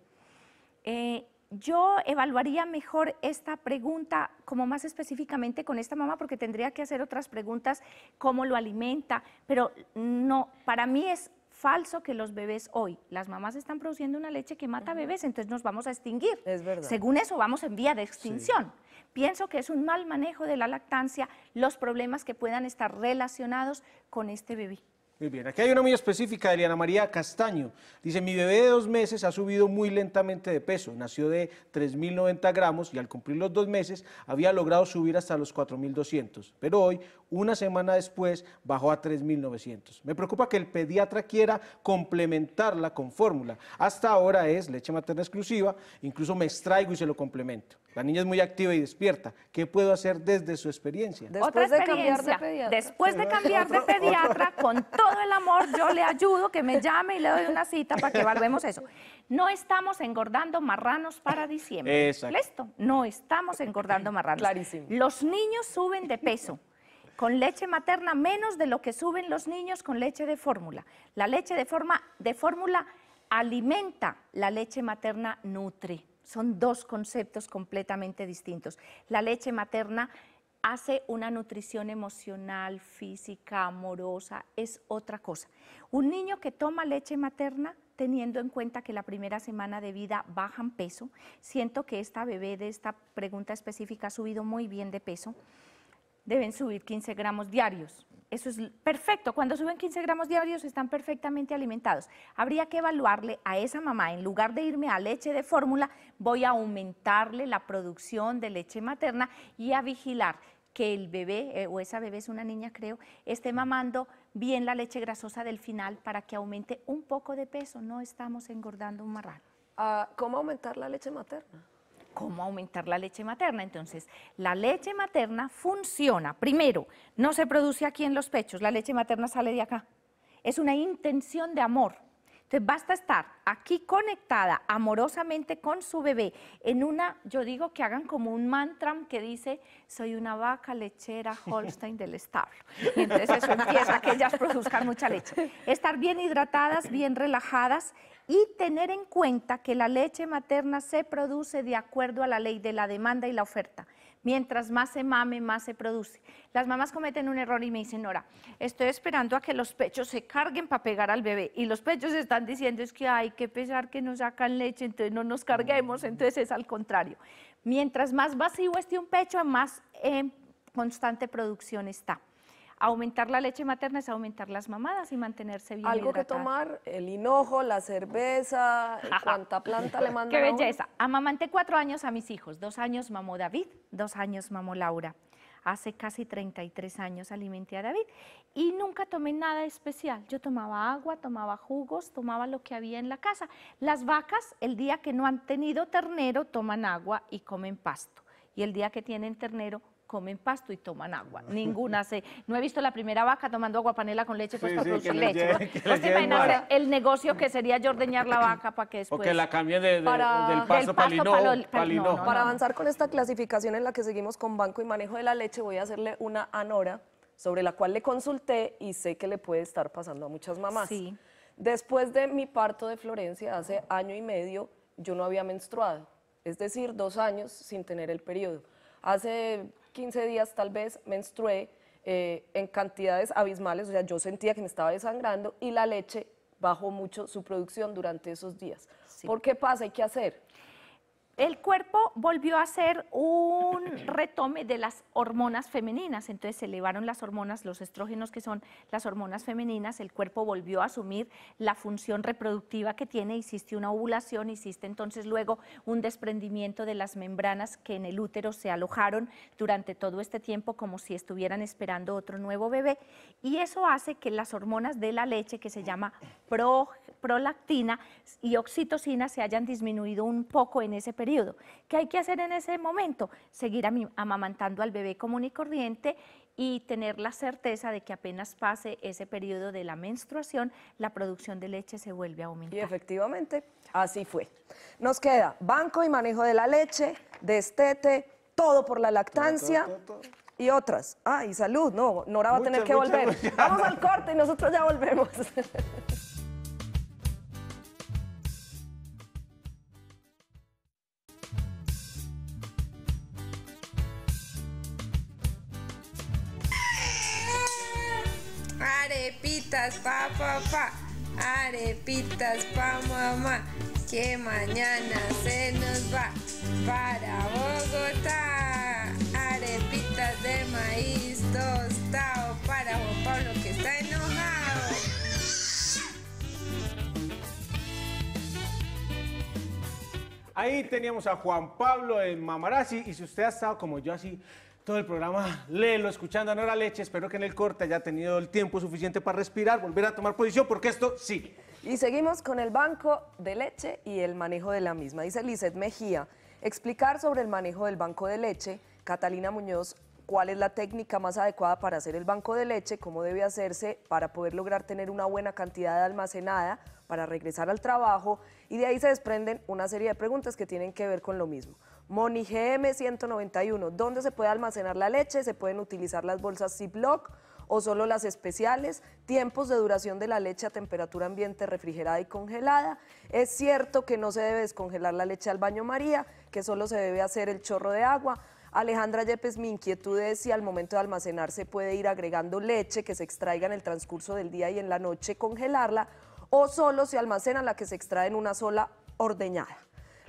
Eh, yo evaluaría mejor esta pregunta como más específicamente con esta mamá porque tendría que hacer otras preguntas, cómo lo alimenta, pero no, para mí es falso que los bebés hoy, las mamás están produciendo una leche que mata bebés, entonces nos vamos a extinguir. Es verdad. Según eso vamos en vía de extinción. Pienso que es un mal manejo de la lactancia los problemas que puedan estar relacionados con este bebé. Muy bien, aquí hay una muy específica de Eliana María Castaño. Dice, mi bebé de dos meses ha subido muy lentamente de peso. Nació de 3.090 gramos y al cumplir los dos meses había logrado subir hasta los 4.200. Pero hoy, una semana después bajó a 3.900. Me preocupa que el pediatra quiera complementarla con fórmula. Hasta ahora es leche materna exclusiva, incluso me extraigo y se lo complemento. La niña es muy activa y despierta. ¿Qué puedo hacer desde su experiencia? Después De cambiar de Después de cambiar de pediatra, con todo el amor, yo le ayudo que me llame y le doy una cita para que evaluemos eso. No estamos engordando marranos para diciembre. Exacto. Listo. No estamos engordando marranos. Clarísimo. Los niños suben de peso. Con leche materna menos de lo que suben los niños con leche de fórmula. La leche de, forma, de fórmula alimenta, la leche materna nutre. Son dos conceptos completamente distintos. La leche materna hace una nutrición emocional, física, amorosa, es otra cosa. Un niño que toma leche materna, teniendo en cuenta que la primera semana de vida bajan peso, siento que esta bebé de esta pregunta específica ha subido muy bien de peso deben subir 15 gramos diarios. Eso es perfecto. Cuando suben 15 gramos diarios están perfectamente alimentados. Habría que evaluarle a esa mamá, en lugar de irme a leche de fórmula, voy a aumentarle la producción de leche materna y a vigilar que el bebé, eh, o esa bebé es una niña creo, esté mamando bien la leche grasosa del final para que aumente un poco de peso. No estamos engordando un marrano. Ah, ¿Cómo aumentar la leche materna? cómo aumentar la leche materna. Entonces, la leche materna funciona. Primero, no se produce aquí en los pechos, la leche materna sale de acá. Es una intención de amor entonces basta estar aquí conectada amorosamente con su bebé en una, yo digo que hagan como un mantra que dice, soy una vaca lechera Holstein del establo. Y entonces eso empieza que ellas produzcan mucha leche. Estar bien hidratadas, bien relajadas y tener en cuenta que la leche materna se produce de acuerdo a la ley de la demanda y la oferta. Mientras más se mame, más se produce. Las mamás cometen un error y me dicen, Nora, estoy esperando a que los pechos se carguen para pegar al bebé. Y los pechos están diciendo es que hay que pesar que no sacan leche, entonces no nos carguemos, mm. entonces es al contrario. Mientras más vacío esté un pecho, más en eh, constante producción está aumentar la leche materna es aumentar las mamadas y mantenerse bien. Algo que tomar, el hinojo, la cerveza, cuánta planta le mandan. Qué belleza. A Amamanté cuatro años a mis hijos, dos años mamó David, dos años mamó Laura. Hace casi 33 años alimenté a David y nunca tomé nada especial. Yo tomaba agua, tomaba jugos, tomaba lo que había en la casa. Las vacas, el día que no han tenido ternero, toman agua y comen pasto. Y el día que tienen ternero, comen pasto y toman agua. Ninguna se... No he visto la primera vaca tomando agua panela con leche pues sí, leche. el negocio que sería yo ordeñar la vaca para que después... O que la cambie para... del pasto, para avanzar con esta clasificación en la que seguimos con banco y manejo de la leche, voy a hacerle una anora sobre la cual le consulté y sé que le puede estar pasando a muchas mamás. Sí. Después de mi parto de Florencia, hace año y medio, yo no había menstruado, es decir, dos años sin tener el periodo. Hace 15 días tal vez menstrué eh, en cantidades abismales, o sea, yo sentía que me estaba desangrando y la leche bajó mucho su producción durante esos días. ¿Por qué pasa? Hay que hacer el cuerpo volvió a hacer un retome de las hormonas femeninas, entonces se elevaron las hormonas, los estrógenos que son las hormonas femeninas, el cuerpo volvió a asumir la función reproductiva que tiene, hiciste una ovulación, hiciste entonces luego un desprendimiento de las membranas que en el útero se alojaron durante todo este tiempo como si estuvieran esperando otro nuevo bebé y eso hace que las hormonas de la leche que se llama prolactina y oxitocina se hayan disminuido un poco en ese periodo que ¿Qué hay que hacer en ese momento? Seguir amamantando al bebé común y corriente y tener la certeza de que apenas pase ese periodo de la menstruación, la producción de leche se vuelve a aumentar. Y efectivamente, así fue. Nos queda banco y manejo de la leche, destete, todo por la lactancia. Y otras. Ah, y salud, no, Nora va a tener que volver. Vamos al corte y nosotros ya volvemos. papá, arepitas pa' mamá, que mañana se nos va para Bogotá. Arepitas de maíz tostado para Juan Pablo que está enojado. Ahí teníamos a Juan Pablo en Mamarazzi y si usted ha estado como yo así todo el programa léelo, escuchando a Nora Leche. Espero que en el corte haya tenido el tiempo suficiente para respirar, volver a tomar posición, porque esto sigue. Y seguimos con el banco de leche y el manejo de la misma. Dice Lizeth Mejía, explicar sobre el manejo del banco de leche. Catalina Muñoz, cuál es la técnica más adecuada para hacer el banco de leche, cómo debe hacerse para poder lograr tener una buena cantidad de almacenada para regresar al trabajo y de ahí se desprenden una serie de preguntas que tienen que ver con lo mismo. Moni GM 191, ¿dónde se puede almacenar la leche? ¿Se pueden utilizar las bolsas Ziploc o solo las especiales? ¿Tiempos de duración de la leche a temperatura ambiente refrigerada y congelada? Es cierto que no se debe descongelar la leche al baño María, que solo se debe hacer el chorro de agua. Alejandra Yepes, mi inquietud es si al momento de almacenar se puede ir agregando leche que se extraiga en el transcurso del día y en la noche congelarla o solo se almacena la que se extrae en una sola ordeñada.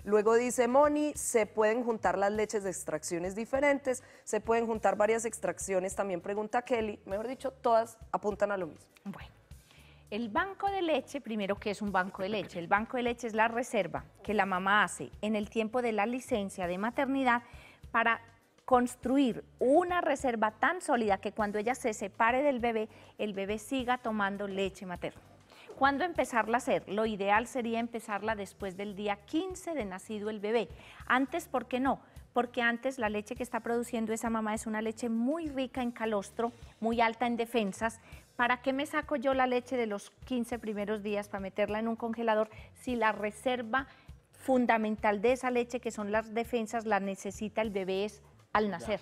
Luego dice Moni, se pueden juntar las leches de extracciones diferentes, se pueden juntar varias extracciones, también pregunta Kelly, mejor dicho, todas apuntan a lo mismo. Bueno. El banco de leche, primero, ¿qué es un banco de leche? El banco de leche es la reserva que la mamá hace en el tiempo de la licencia de maternidad para construir una reserva tan sólida que cuando ella se separe del bebé, el bebé siga tomando leche materna. ¿Cuándo empezarla a hacer? Lo ideal sería empezarla después del día 15 de nacido el bebé. Antes, ¿por qué no? Porque antes la leche que está produciendo esa mamá es una leche muy rica en calostro, muy alta en defensas. ¿Para qué me saco yo la leche de los 15 primeros días para meterla en un congelador si la reserva fundamental de esa leche, que son las defensas, la necesita el bebé es al nacer?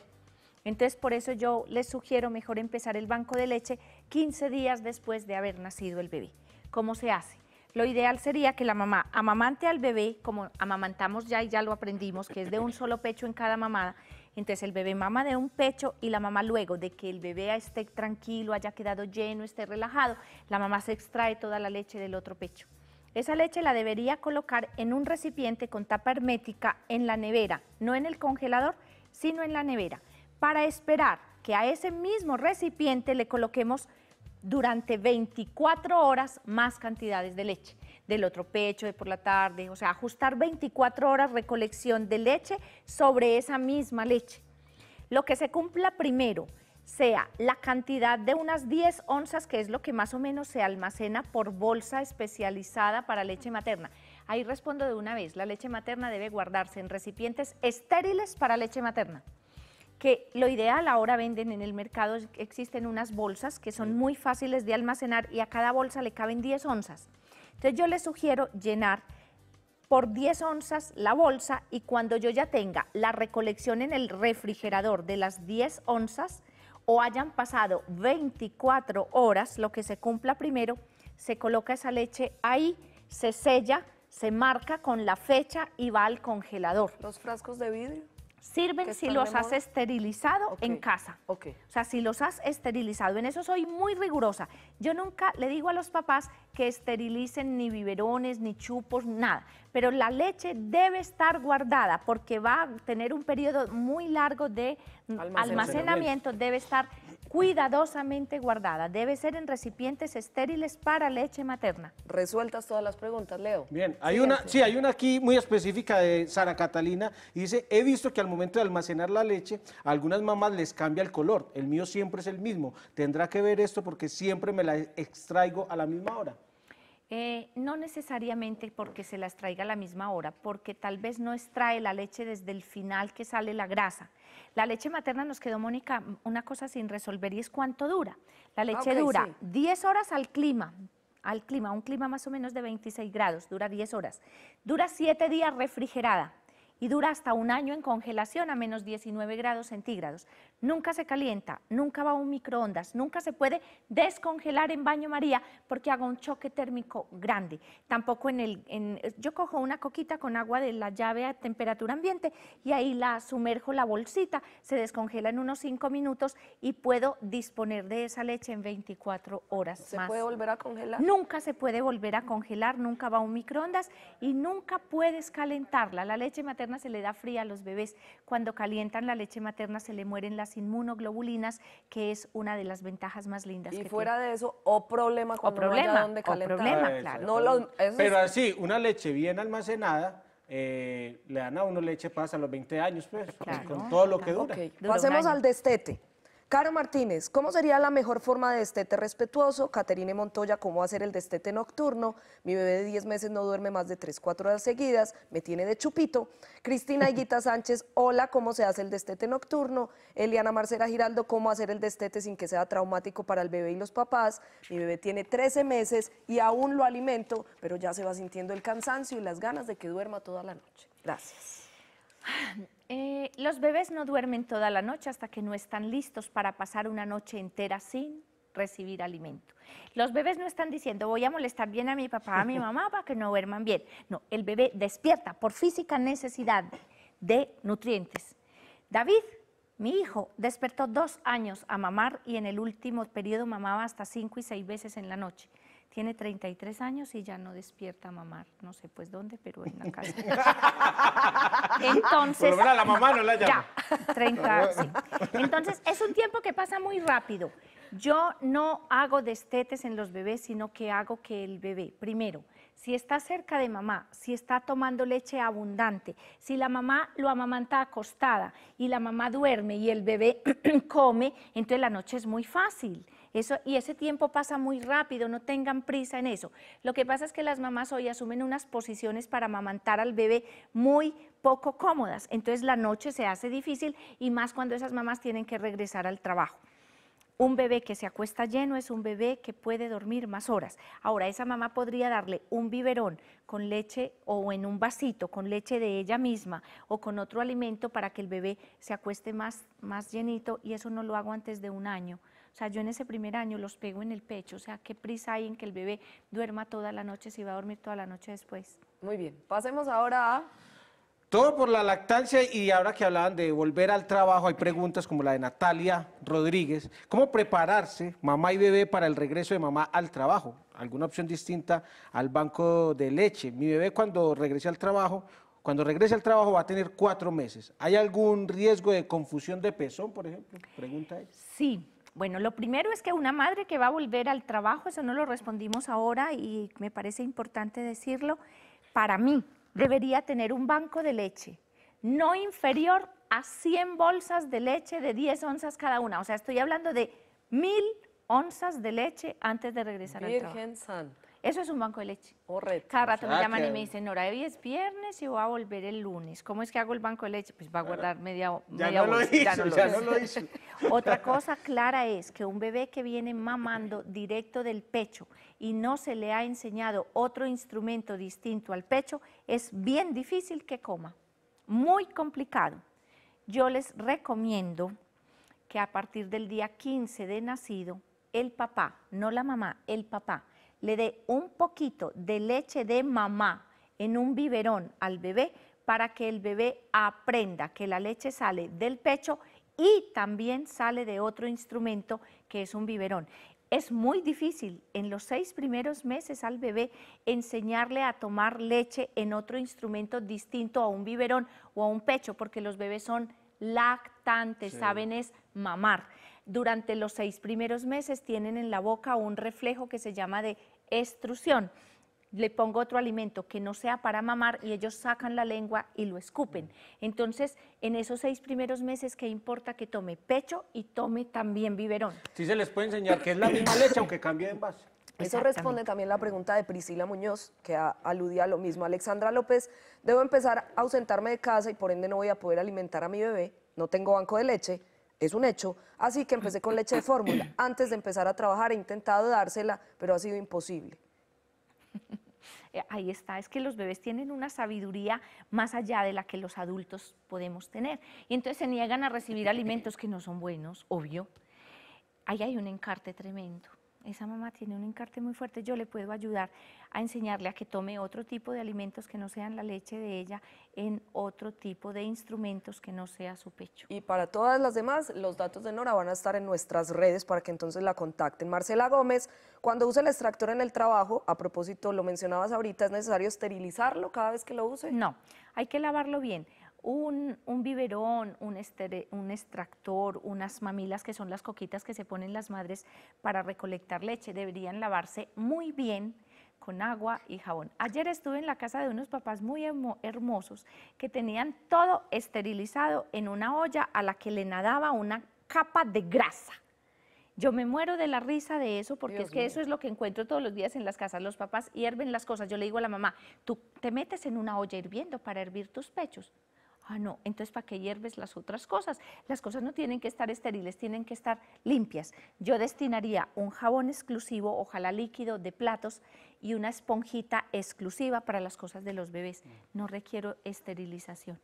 Entonces, por eso yo les sugiero mejor empezar el banco de leche 15 días después de haber nacido el bebé. ¿Cómo se hace? Lo ideal sería que la mamá amamante al bebé, como amamantamos ya y ya lo aprendimos, que es de un solo pecho en cada mamada, entonces el bebé mama de un pecho y la mamá luego de que el bebé esté tranquilo, haya quedado lleno, esté relajado, la mamá se extrae toda la leche del otro pecho. Esa leche la debería colocar en un recipiente con tapa hermética en la nevera, no en el congelador, sino en la nevera, para esperar que a ese mismo recipiente le coloquemos durante 24 horas más cantidades de leche del otro pecho, de por la tarde, o sea, ajustar 24 horas recolección de leche sobre esa misma leche. Lo que se cumpla primero sea la cantidad de unas 10 onzas, que es lo que más o menos se almacena por bolsa especializada para leche materna. Ahí respondo de una vez, la leche materna debe guardarse en recipientes estériles para leche materna que lo ideal ahora venden en el mercado, existen unas bolsas que son muy fáciles de almacenar y a cada bolsa le caben 10 onzas. Entonces yo les sugiero llenar por 10 onzas la bolsa y cuando yo ya tenga la recolección en el refrigerador de las 10 onzas o hayan pasado 24 horas, lo que se cumpla primero, se coloca esa leche ahí, se sella, se marca con la fecha y va al congelador. ¿Los frascos de vidrio? Sirven si los has esterilizado en casa. O sea, si los has esterilizado. En eso soy muy rigurosa. Yo nunca le digo a los papás que esterilicen ni biberones, ni chupos, nada. Pero la leche debe estar guardada porque va a tener un periodo muy largo de almacenamiento. almacenamiento. Debe estar cuidadosamente guardada. Debe ser en recipientes estériles para leche materna. Resueltas todas las preguntas, Leo. Bien, hay una, sí. hay una aquí muy específica de Sara Catalina. dice, he visto que al momento de almacenar la leche, a algunas mamás les cambia el color. El mío siempre es el mismo. Tendrá que ver esto porque siempre me la extraigo a la misma hora. Eh, no necesariamente porque se la traiga a la misma hora, porque tal vez no extrae la leche desde el final que sale la grasa. La leche materna nos quedó, Mónica, una cosa sin resolver y es cuánto dura. La leche dura 10 horas al clima, al clima, un clima más o menos de 26 grados, dura 10 horas. Dura 7 días refrigerada y dura hasta un año en congelación a menos 19 grados centígrados nunca se calienta, nunca va a un microondas, nunca se puede descongelar en baño María porque haga un choque térmico grande. Tampoco en el... yo cojo una coquita con agua de la llave a temperatura ambiente y ahí la sumerjo la bolsita, se descongela en unos 5 minutos y puedo disponer de esa leche en 24 horas ¿Se más. ¿Se puede volver a congelar? Nunca se puede volver a congelar, nunca va a un microondas y nunca puedes calentarla. La leche materna se le da fría a los bebés. Cuando calientan la leche materna se le mueren las inmunoglobulinas, que es una de las ventajas más lindas. Y fuera de eso, o problema con problema, no haya claro. Pero así, una leche bien almacenada, eh, le dan a uno leche pasa los 20 años, pues, pues con todo lo que dura Pasemos al destete. Caro Martínez, ¿cómo sería la mejor forma de destete respetuoso? Caterine Montoya, ¿cómo hacer el destete nocturno? Mi bebé de 10 meses no duerme más de 3, 4 horas seguidas, me tiene de chupito. Cristina Higuita Sánchez, hola, ¿cómo se hace el destete nocturno? Eliana Marcela Giraldo, ¿cómo hacer el destete sin que sea traumático para el bebé y los papás? Mi bebé tiene 13 meses y aún lo alimento, pero ya se va sintiendo el cansancio y las ganas de que duerma toda la noche. Gracias. Eh, los bebés no duermen toda la noche hasta que no están listos para pasar una noche entera sin recibir alimento. Los bebés no están diciendo voy a molestar bien a mi papá, a mi mamá para que no duerman bien. No, el bebé despierta por física necesidad de nutrientes. David, mi hijo, despertó dos años a mamar y en el último periodo mamaba hasta cinco y seis veces en la noche. Tiene 33 años y ya no despierta a mamar. No sé pues dónde, pero en la casa. Entonces. la mamá no la llama. Ya, 30 sí. Entonces, es un tiempo que pasa muy rápido. Yo no hago destetes en los bebés, sino que hago que el bebé, primero, si está cerca de mamá, si está tomando leche abundante, si la mamá lo amamanta acostada y la mamá duerme y el bebé come, entonces la noche es muy fácil y ese tiempo pasa muy rápido, no tengan prisa en eso. Lo que pasa es que las mamás hoy asumen unas posiciones para amamantar al bebé muy poco cómodas, entonces la noche se hace difícil y más cuando esas mamás tienen que regresar al trabajo. Un bebé que se acuesta lleno es un bebé que puede dormir más horas. Ahora, esa mamá podría darle un biberón con leche o en un vasito con leche de ella misma o con otro alimento para que el bebé se acueste más, más llenito y eso no lo hago antes de un año. O sea, yo en ese primer año los pego en el pecho. O sea, qué prisa hay en que el bebé duerma toda la noche si va a dormir toda la noche después. Muy bien, pasemos ahora a todo por la lactancia y ahora que hablaban de volver al trabajo, hay preguntas como la de Natalia Rodríguez. ¿Cómo prepararse, mamá y bebé, para el regreso de mamá al trabajo? ¿Alguna opción distinta al banco de leche? Mi bebé cuando regrese al trabajo, cuando regrese al trabajo va a tener cuatro meses. ¿Hay algún riesgo de confusión de pezón, por ejemplo? Pregunta ella. Sí, bueno, lo primero es que una madre que va a volver al trabajo, eso no lo respondimos ahora y me parece importante decirlo, para mí, debería tener un banco de leche no inferior a 100 bolsas de leche de 10 onzas cada una. O sea, estoy hablando de 1000 onzas de leche antes de regresar Virgen al trabajo. Eso es un banco de leche. Correcto. Oh, Cada rato me ah, llaman y me dicen, Nora, hoy es viernes y voy a volver el lunes. ¿Cómo es que hago el banco de leche? Pues va a guardar media, ya no Hizo, ya no lo ya No lo hizo. Otra cosa clara es que un bebé que viene mamando directo del pecho y no se le ha enseñado otro instrumento distinto al pecho, es bien difícil que coma. Muy complicado. Yo les recomiendo que a partir del día 15 de nacido, el papá, no la mamá, el papá, le dé un poquito de leche de mamá en un biberón al bebé para que el bebé aprenda que la leche sale del pecho y también sale de otro instrumento que es un biberón. Es muy difícil en los seis primeros meses al bebé enseñarle a tomar leche en otro instrumento distinto a un biberón o a un pecho, porque los bebés son lactantes, saben es mamar durante los seis primeros meses tienen en la boca un reflejo que se llama de extrusión. Le pongo otro alimento que no sea para mamar y ellos sacan la lengua y lo escupen. Entonces, en esos seis primeros meses, ¿qué importa que tome pecho y tome también biberón? Sí se les puede enseñar que es la misma leche, aunque cambie de envase. Eso responde también la pregunta de Priscila Muñoz, que aludía a lo mismo. Alexandra López, debo empezar a ausentarme de casa y por ende no voy a poder alimentar a mi bebé, no tengo banco de leche es un hecho. Así que empecé con leche de fórmula. Antes de empezar a trabajar he intentado dársela, pero ha sido imposible. Eh, ahí está, es que los bebés tienen una sabiduría más allá de la que los adultos podemos tener. Y entonces se niegan a recibir alimentos que no son buenos, obvio. Ahí hay un encarte tremendo esa mamá tiene un encarte muy fuerte, yo le puedo ayudar a enseñarle a que tome otro tipo de alimentos que no sean la leche de ella, en otro tipo de instrumentos que no sea su pecho. Y para todas las demás, los datos de Nora van a estar en nuestras redes para que entonces la contacten. Marcela Gómez, cuando use el extractor en el trabajo, a propósito, lo mencionabas ahorita, ¿es necesario esterilizarlo cada vez que lo use? No, hay que lavarlo bien un, biberón, un, extractor, unas mamilas que son las coquitas que se ponen las madres para recolectar leche, deberían lavarse muy bien con agua y jabón. Ayer estuve en la casa de unos papás muy hermosos que tenían todo esterilizado en una olla a la que le nadaba una capa de grasa. Yo me muero de la risa de eso porque es que eso es lo que encuentro todos los días en las casas. Los papás hierven las cosas. Yo le digo a la mamá, tú te metes en una olla hirviendo para hervir tus pechos. Ah, no, entonces ¿para qué hierves las otras cosas? Las cosas no tienen que estar estériles, tienen que estar limpias. Yo destinaría un jabón exclusivo, ojalá líquido, de platos y una esponjita exclusiva para las cosas de los bebés. Mm. No requiero esterilización.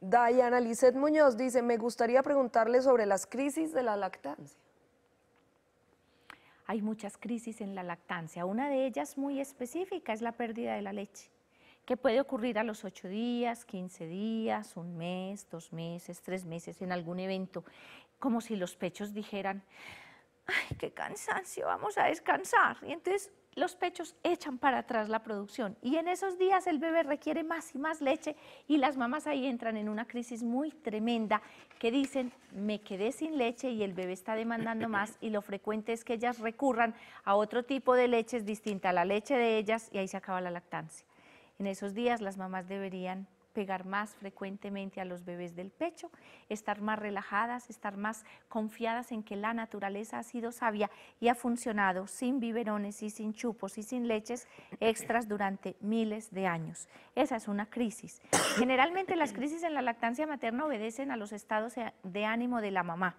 Diana Lisset Muñoz dice, me gustaría preguntarle sobre las crisis de la lactancia. Hay muchas crisis en la lactancia. Una de ellas muy específica es la pérdida de la leche que puede ocurrir a los ocho días, 15 días, un mes, dos meses, tres meses, en algún evento, como si los pechos dijeran, ay, qué cansancio, vamos a descansar. Y entonces los pechos echan para atrás la producción y en esos días el bebé requiere más y más leche y las mamás ahí entran en una crisis muy tremenda que dicen me quedé sin leche y el bebé está demandando más y lo frecuente es que ellas recurran a otro tipo de leches distinta a la leche de ellas y ahí se acaba la lactancia. En esos días las mamás deberían pegar más frecuentemente a los bebés del pecho, estar más relajadas, estar más confiadas en que la naturaleza ha sido sabia y ha funcionado sin biberones y sin chupos y sin leches extras durante miles de años. Esa es una crisis. Generalmente las crisis en la lactancia materna obedecen a los estados de ánimo de la mamá.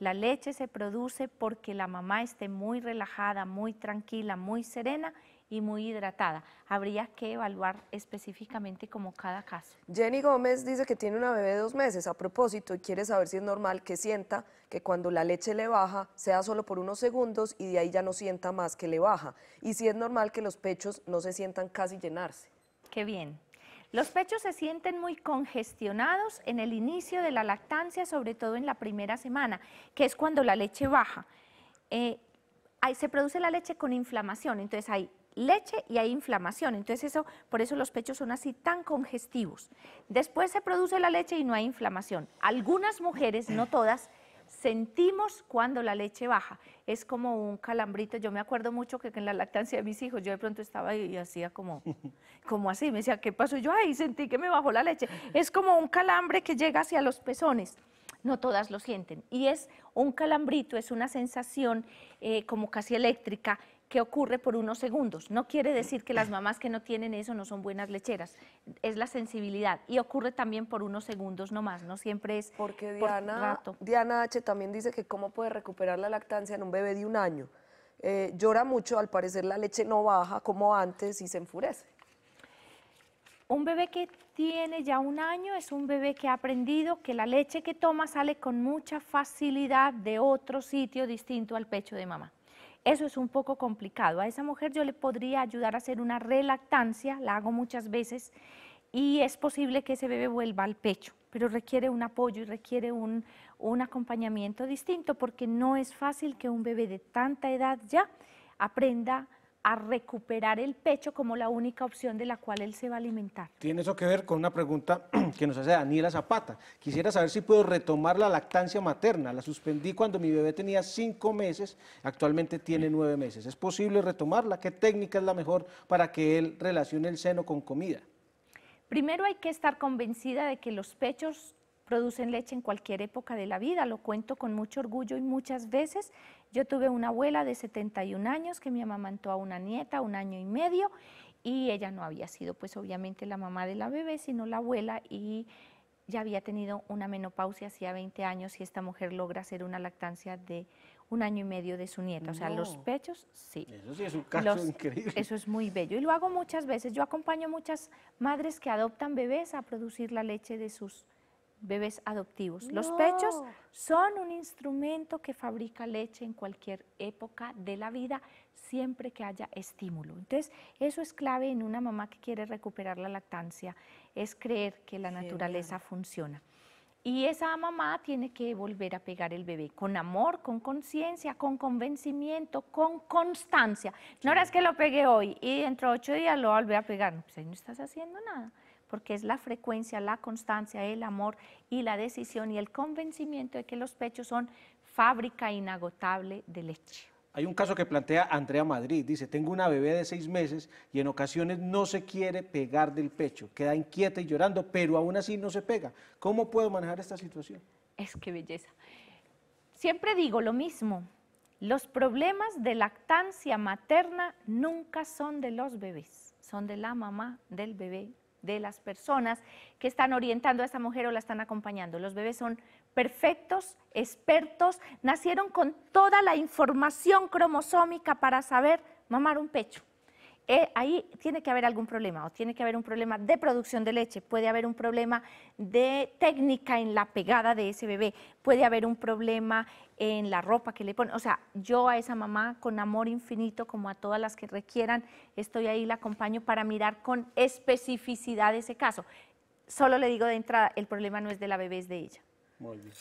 La leche se produce porque la mamá esté muy relajada, muy tranquila, muy serena y muy hidratada. Habría que evaluar específicamente como cada caso. Jenny Gómez dice que tiene una bebé de dos meses a propósito y quiere saber si es normal que sienta que cuando la leche le baja sea solo por unos segundos y de ahí ya no sienta más que le baja. Y si es normal que los pechos no se sientan casi llenarse. Qué bien. Los pechos se sienten muy congestionados en el inicio de la lactancia, sobre todo en la primera semana, que es cuando la leche baja. Eh, ahí se produce la leche con inflamación, entonces hay leche y hay inflamación. Entonces eso, por eso los pechos son así tan congestivos. Después se produce la leche y no hay inflamación. Algunas mujeres, no todas, sentimos cuando la leche baja. Es como un calambrito. Yo me acuerdo mucho que en la lactancia de mis hijos yo de pronto estaba y, hacía como, como así. Me decía, ¿qué pasó? yo, ahí sentí que me bajó la leche. Es como un calambre que llega hacia los pezones. No todas lo sienten. Y es un calambrito, es una sensación eh, como casi eléctrica que ocurre por unos segundos. No quiere decir que las mamás que no tienen eso no son buenas lecheras, es la sensibilidad y ocurre también por unos segundos nomás, no siempre es Porque Diana, Diana H. también dice que cómo puede recuperar la lactancia en un bebé de un año. Eh, llora mucho, al parecer la leche no baja como antes y se enfurece. Un bebé que tiene ya un año es un bebé que ha aprendido que la leche que toma sale con mucha facilidad de otro sitio distinto al pecho de mamá. Eso es un poco complicado. A esa mujer yo le podría ayudar a hacer una relactancia, la hago muchas veces, y es posible que ese bebé vuelva al pecho, pero requiere un apoyo y requiere un, acompañamiento distinto porque no es fácil que un bebé de tanta edad ya aprenda a recuperar el pecho como la única opción de la cual él se va a alimentar. Tiene eso que ver con una pregunta que nos hace Daniela Zapata. Quisiera saber si puedo retomar la lactancia materna. La suspendí cuando mi bebé tenía cinco meses, actualmente tiene nueve meses. ¿Es posible retomarla? ¿Qué técnica es la mejor para que él relacione el seno con comida? Primero hay que estar convencida de que los pechos producen leche en cualquier época de la vida, lo cuento con mucho orgullo y muchas veces yo tuve una abuela de 71 años que me amamantó a una nieta un año y medio y ella no había sido pues obviamente la mamá de la bebé, sino la abuela y ya había tenido una menopausia hacía 20 años y esta mujer logra hacer una lactancia de un año y medio de su nieta. O sea, los pechos, sí. Eso sí es un caso increíble. Eso es muy bello. Y lo hago muchas veces. Yo acompaño muchas madres que adoptan bebés a producir la leche de sus bebés adoptivos. Los pechos son un instrumento que fabrica leche en cualquier época de la vida, siempre que haya estímulo. Entonces, eso es clave en una mamá que quiere recuperar la lactancia, es creer que la naturaleza funciona. Y esa mamá tiene que volver a pegar el bebé con amor, con conciencia, con convencimiento, con constancia. No es que lo pegue hoy y dentro de ocho días lo volví a pegar. pues ahí no estás haciendo nada porque es la frecuencia, la constancia, el amor y la decisión y el convencimiento de que los pechos son fábrica inagotable de leche. Hay un caso que plantea Andrea Madrid, dice, tengo una bebé de seis meses y en ocasiones no se quiere pegar del pecho, queda inquieta y llorando, pero aún así no se pega. ¿Cómo puedo manejar esta situación? Es que belleza. Siempre digo lo mismo, los problemas de lactancia materna nunca son de los bebés, son de la mamá, del bebé de las personas que están orientando a esa mujer o la están acompañando. Los bebés son perfectos, expertos, nacieron con toda la información cromosómica para saber mamar un pecho. Eh, ahí tiene que haber algún problema, o tiene que haber un problema de producción de leche, puede haber un problema de técnica en la pegada de ese bebé, puede haber un problema en la ropa que le pone. O sea, yo a esa mamá con amor infinito, como a todas las que requieran, estoy ahí, la acompaño para mirar con especificidad ese caso. Solo le digo de entrada, el problema no es de la bebé, es de ella. Muy bien.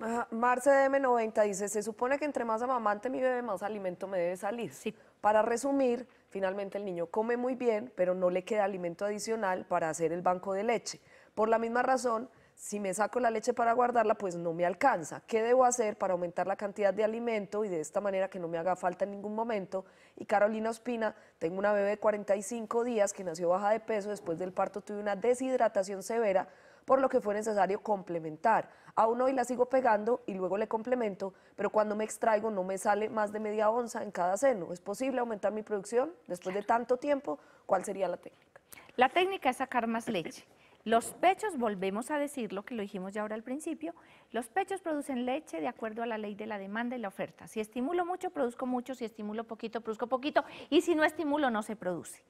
Ah, Marce de M90 dice, se supone que entre más amamante mi bebé, más alimento me debe salir. Sí. Para resumir, Finalmente el niño come muy bien, pero no le queda alimento adicional para hacer el banco de leche. Por la misma razón, si me saco la leche para guardarla, pues no me alcanza. ¿Qué debo hacer para aumentar la cantidad de alimento y de esta manera que no me haga falta en ningún momento? Y Carolina Ospina, tengo una bebé de 45 días que nació baja de peso, después del parto tuve una deshidratación severa, por lo que fue necesario complementar. Aún hoy la sigo pegando y luego le complemento, pero cuando me extraigo no me sale más de media onza en cada seno. ¿Es posible aumentar mi producción después de tanto tiempo? ¿Cuál sería la técnica? La técnica es sacar más leche. Los pechos, volvemos a decir lo que lo dijimos ya ahora al principio, los pechos producen leche de acuerdo a la ley de la demanda y la oferta. Si estimulo mucho, produzco mucho, si estimulo poquito, produzco poquito, y si no estimulo, no se produce.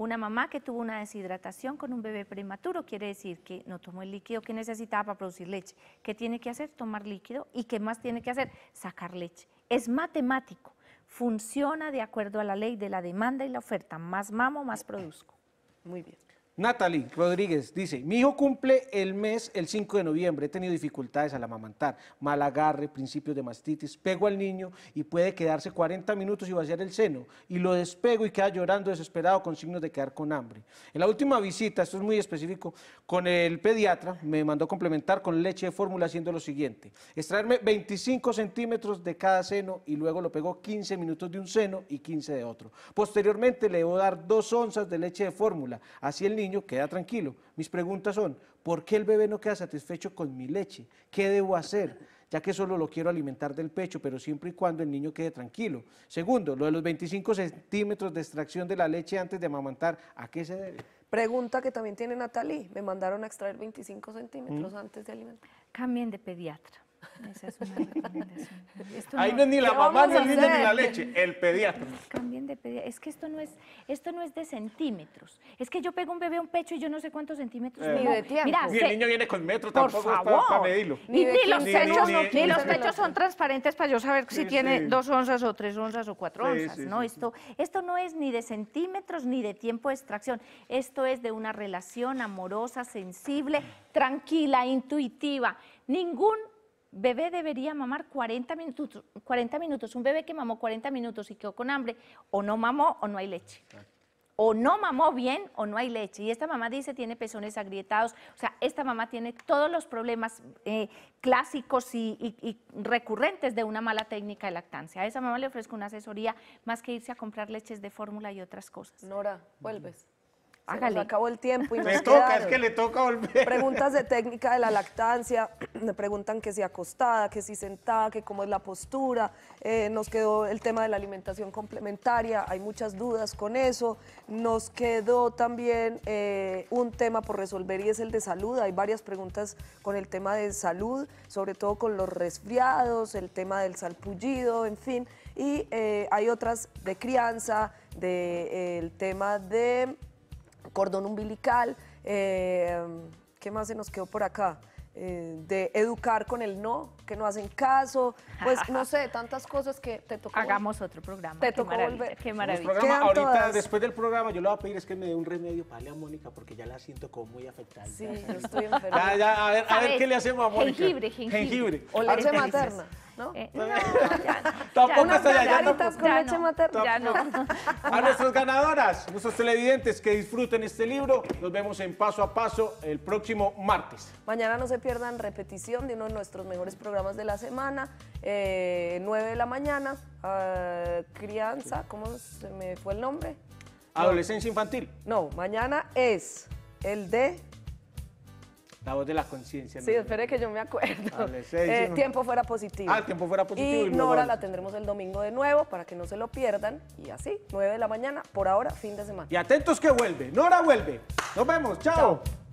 Una mamá que tuvo una deshidratación con un bebé prematuro quiere decir que no tomó el líquido que necesitaba para producir leche. ¿Qué tiene que hacer? Tomar líquido. ¿Y qué más tiene que hacer? Sacar leche. Es matemático. Funciona de acuerdo a la ley de la demanda y la oferta. Más mamo, más produzco. Muy bien. Natalie Rodríguez dice, mi hijo cumple el mes el 5 de noviembre, he tenido dificultades al amamantar, mal agarre, principios de mastitis, pego al niño y puede quedarse 40 minutos y vaciar el seno y lo despego y queda llorando desesperado con signos de quedar con hambre. En la última visita, esto es muy específico, con el pediatra me mandó complementar con leche de fórmula haciendo lo siguiente, extraerme 25 centímetros de cada seno y luego lo pegó 15 minutos de un seno y 15 de otro. Posteriormente le debo dar dos onzas de leche de fórmula, así el niño queda tranquilo. Mis preguntas son, ¿por qué el bebé no queda satisfecho con mi leche? ¿Qué debo hacer? Ya que solo lo quiero alimentar del pecho, pero siempre y cuando el niño quede tranquilo. Segundo, lo de los 25 centímetros de extracción de la leche antes de amamantar, ¿a qué se debe? Pregunta que también tiene natalie Me mandaron a extraer 25 centímetros antes de alimentar. Cambien de pediatra. Ahí no, es ni la mamá, ni el niño, ni la leche, el pediatra. Es que esto no es, esto no es de centímetros. Es que yo pego un bebé a un pecho y yo no sé cuántos centímetros. Eh, ni Mira, el niño viene con metro tampoco Ni, los pechos, son transparentes para yo saber si tiene dos onzas o tres onzas o cuatro onzas. no, esto, esto no es ni de centímetros ni de tiempo de extracción. Esto es de una relación amorosa, sensible, tranquila, intuitiva. Ningún bebé debería mamar 40 minutos, 40 minutos. Un bebé que mamó 40 minutos y quedó con hambre, o no mamó o no hay leche. O no mamó bien o no hay leche. Y esta mamá dice tiene pezones agrietados. O sea, esta mamá tiene todos los problemas eh, clásicos y, y, recurrentes de una mala técnica de lactancia. A esa mamá le ofrezco una asesoría más que irse a comprar leches de fórmula y otras cosas. Nora, vuelves acabó el tiempo y Me toca, es que le toca volver. Preguntas de técnica de la lactancia, me preguntan que si acostada, que si sentada, que cómo es la postura, eh, nos quedó el tema de la alimentación complementaria, hay muchas dudas con eso, nos quedó también eh, un tema por resolver y es el de salud, hay varias preguntas con el tema de salud, sobre todo con los resfriados, el tema del salpullido, en fin, y eh, hay otras de crianza, del tema de cordón umbilical, eh, ¿qué más se nos quedó por acá? Eh, de educar con el no, que no hacen caso, pues no sé, tantas cosas que te tocó. Hagamos otro programa. Te qué tocó volver. Qué maravilla. Programa, ahorita, después del programa, yo le voy a pedir es que me dé un remedio para darle a Mónica porque ya la siento como muy afectada. Sí, yo estoy enferma. a ver, a, ver, qué le hacemos a Mónica. Jengibre, jengibre. O leche materna. ¿No? Eh, no, ya, Tampoco está no, pues, con leche materna. Ya no. A nuestras ganadoras, nuestros televidentes que disfruten este libro. Nos vemos en Paso a Paso el próximo martes. Mañana no se pierdan repetición de uno de nuestros mejores programas de la semana. 9 eh, de la mañana, ah, crianza, ¿cómo se me fue el nombre? Adolescencia infantil. No, mañana es el de... La voz de la conciencia. Sí, espere que yo me acuerdo. Eh, tiempo fuera positivo. Ah, el tiempo fuera positivo. Y, y Nora la tendremos el domingo de nuevo para que no se lo pierdan. Y así, 9 de la mañana, por ahora, fin de semana. Y atentos que vuelve. Nora vuelve. Nos vemos. Chao.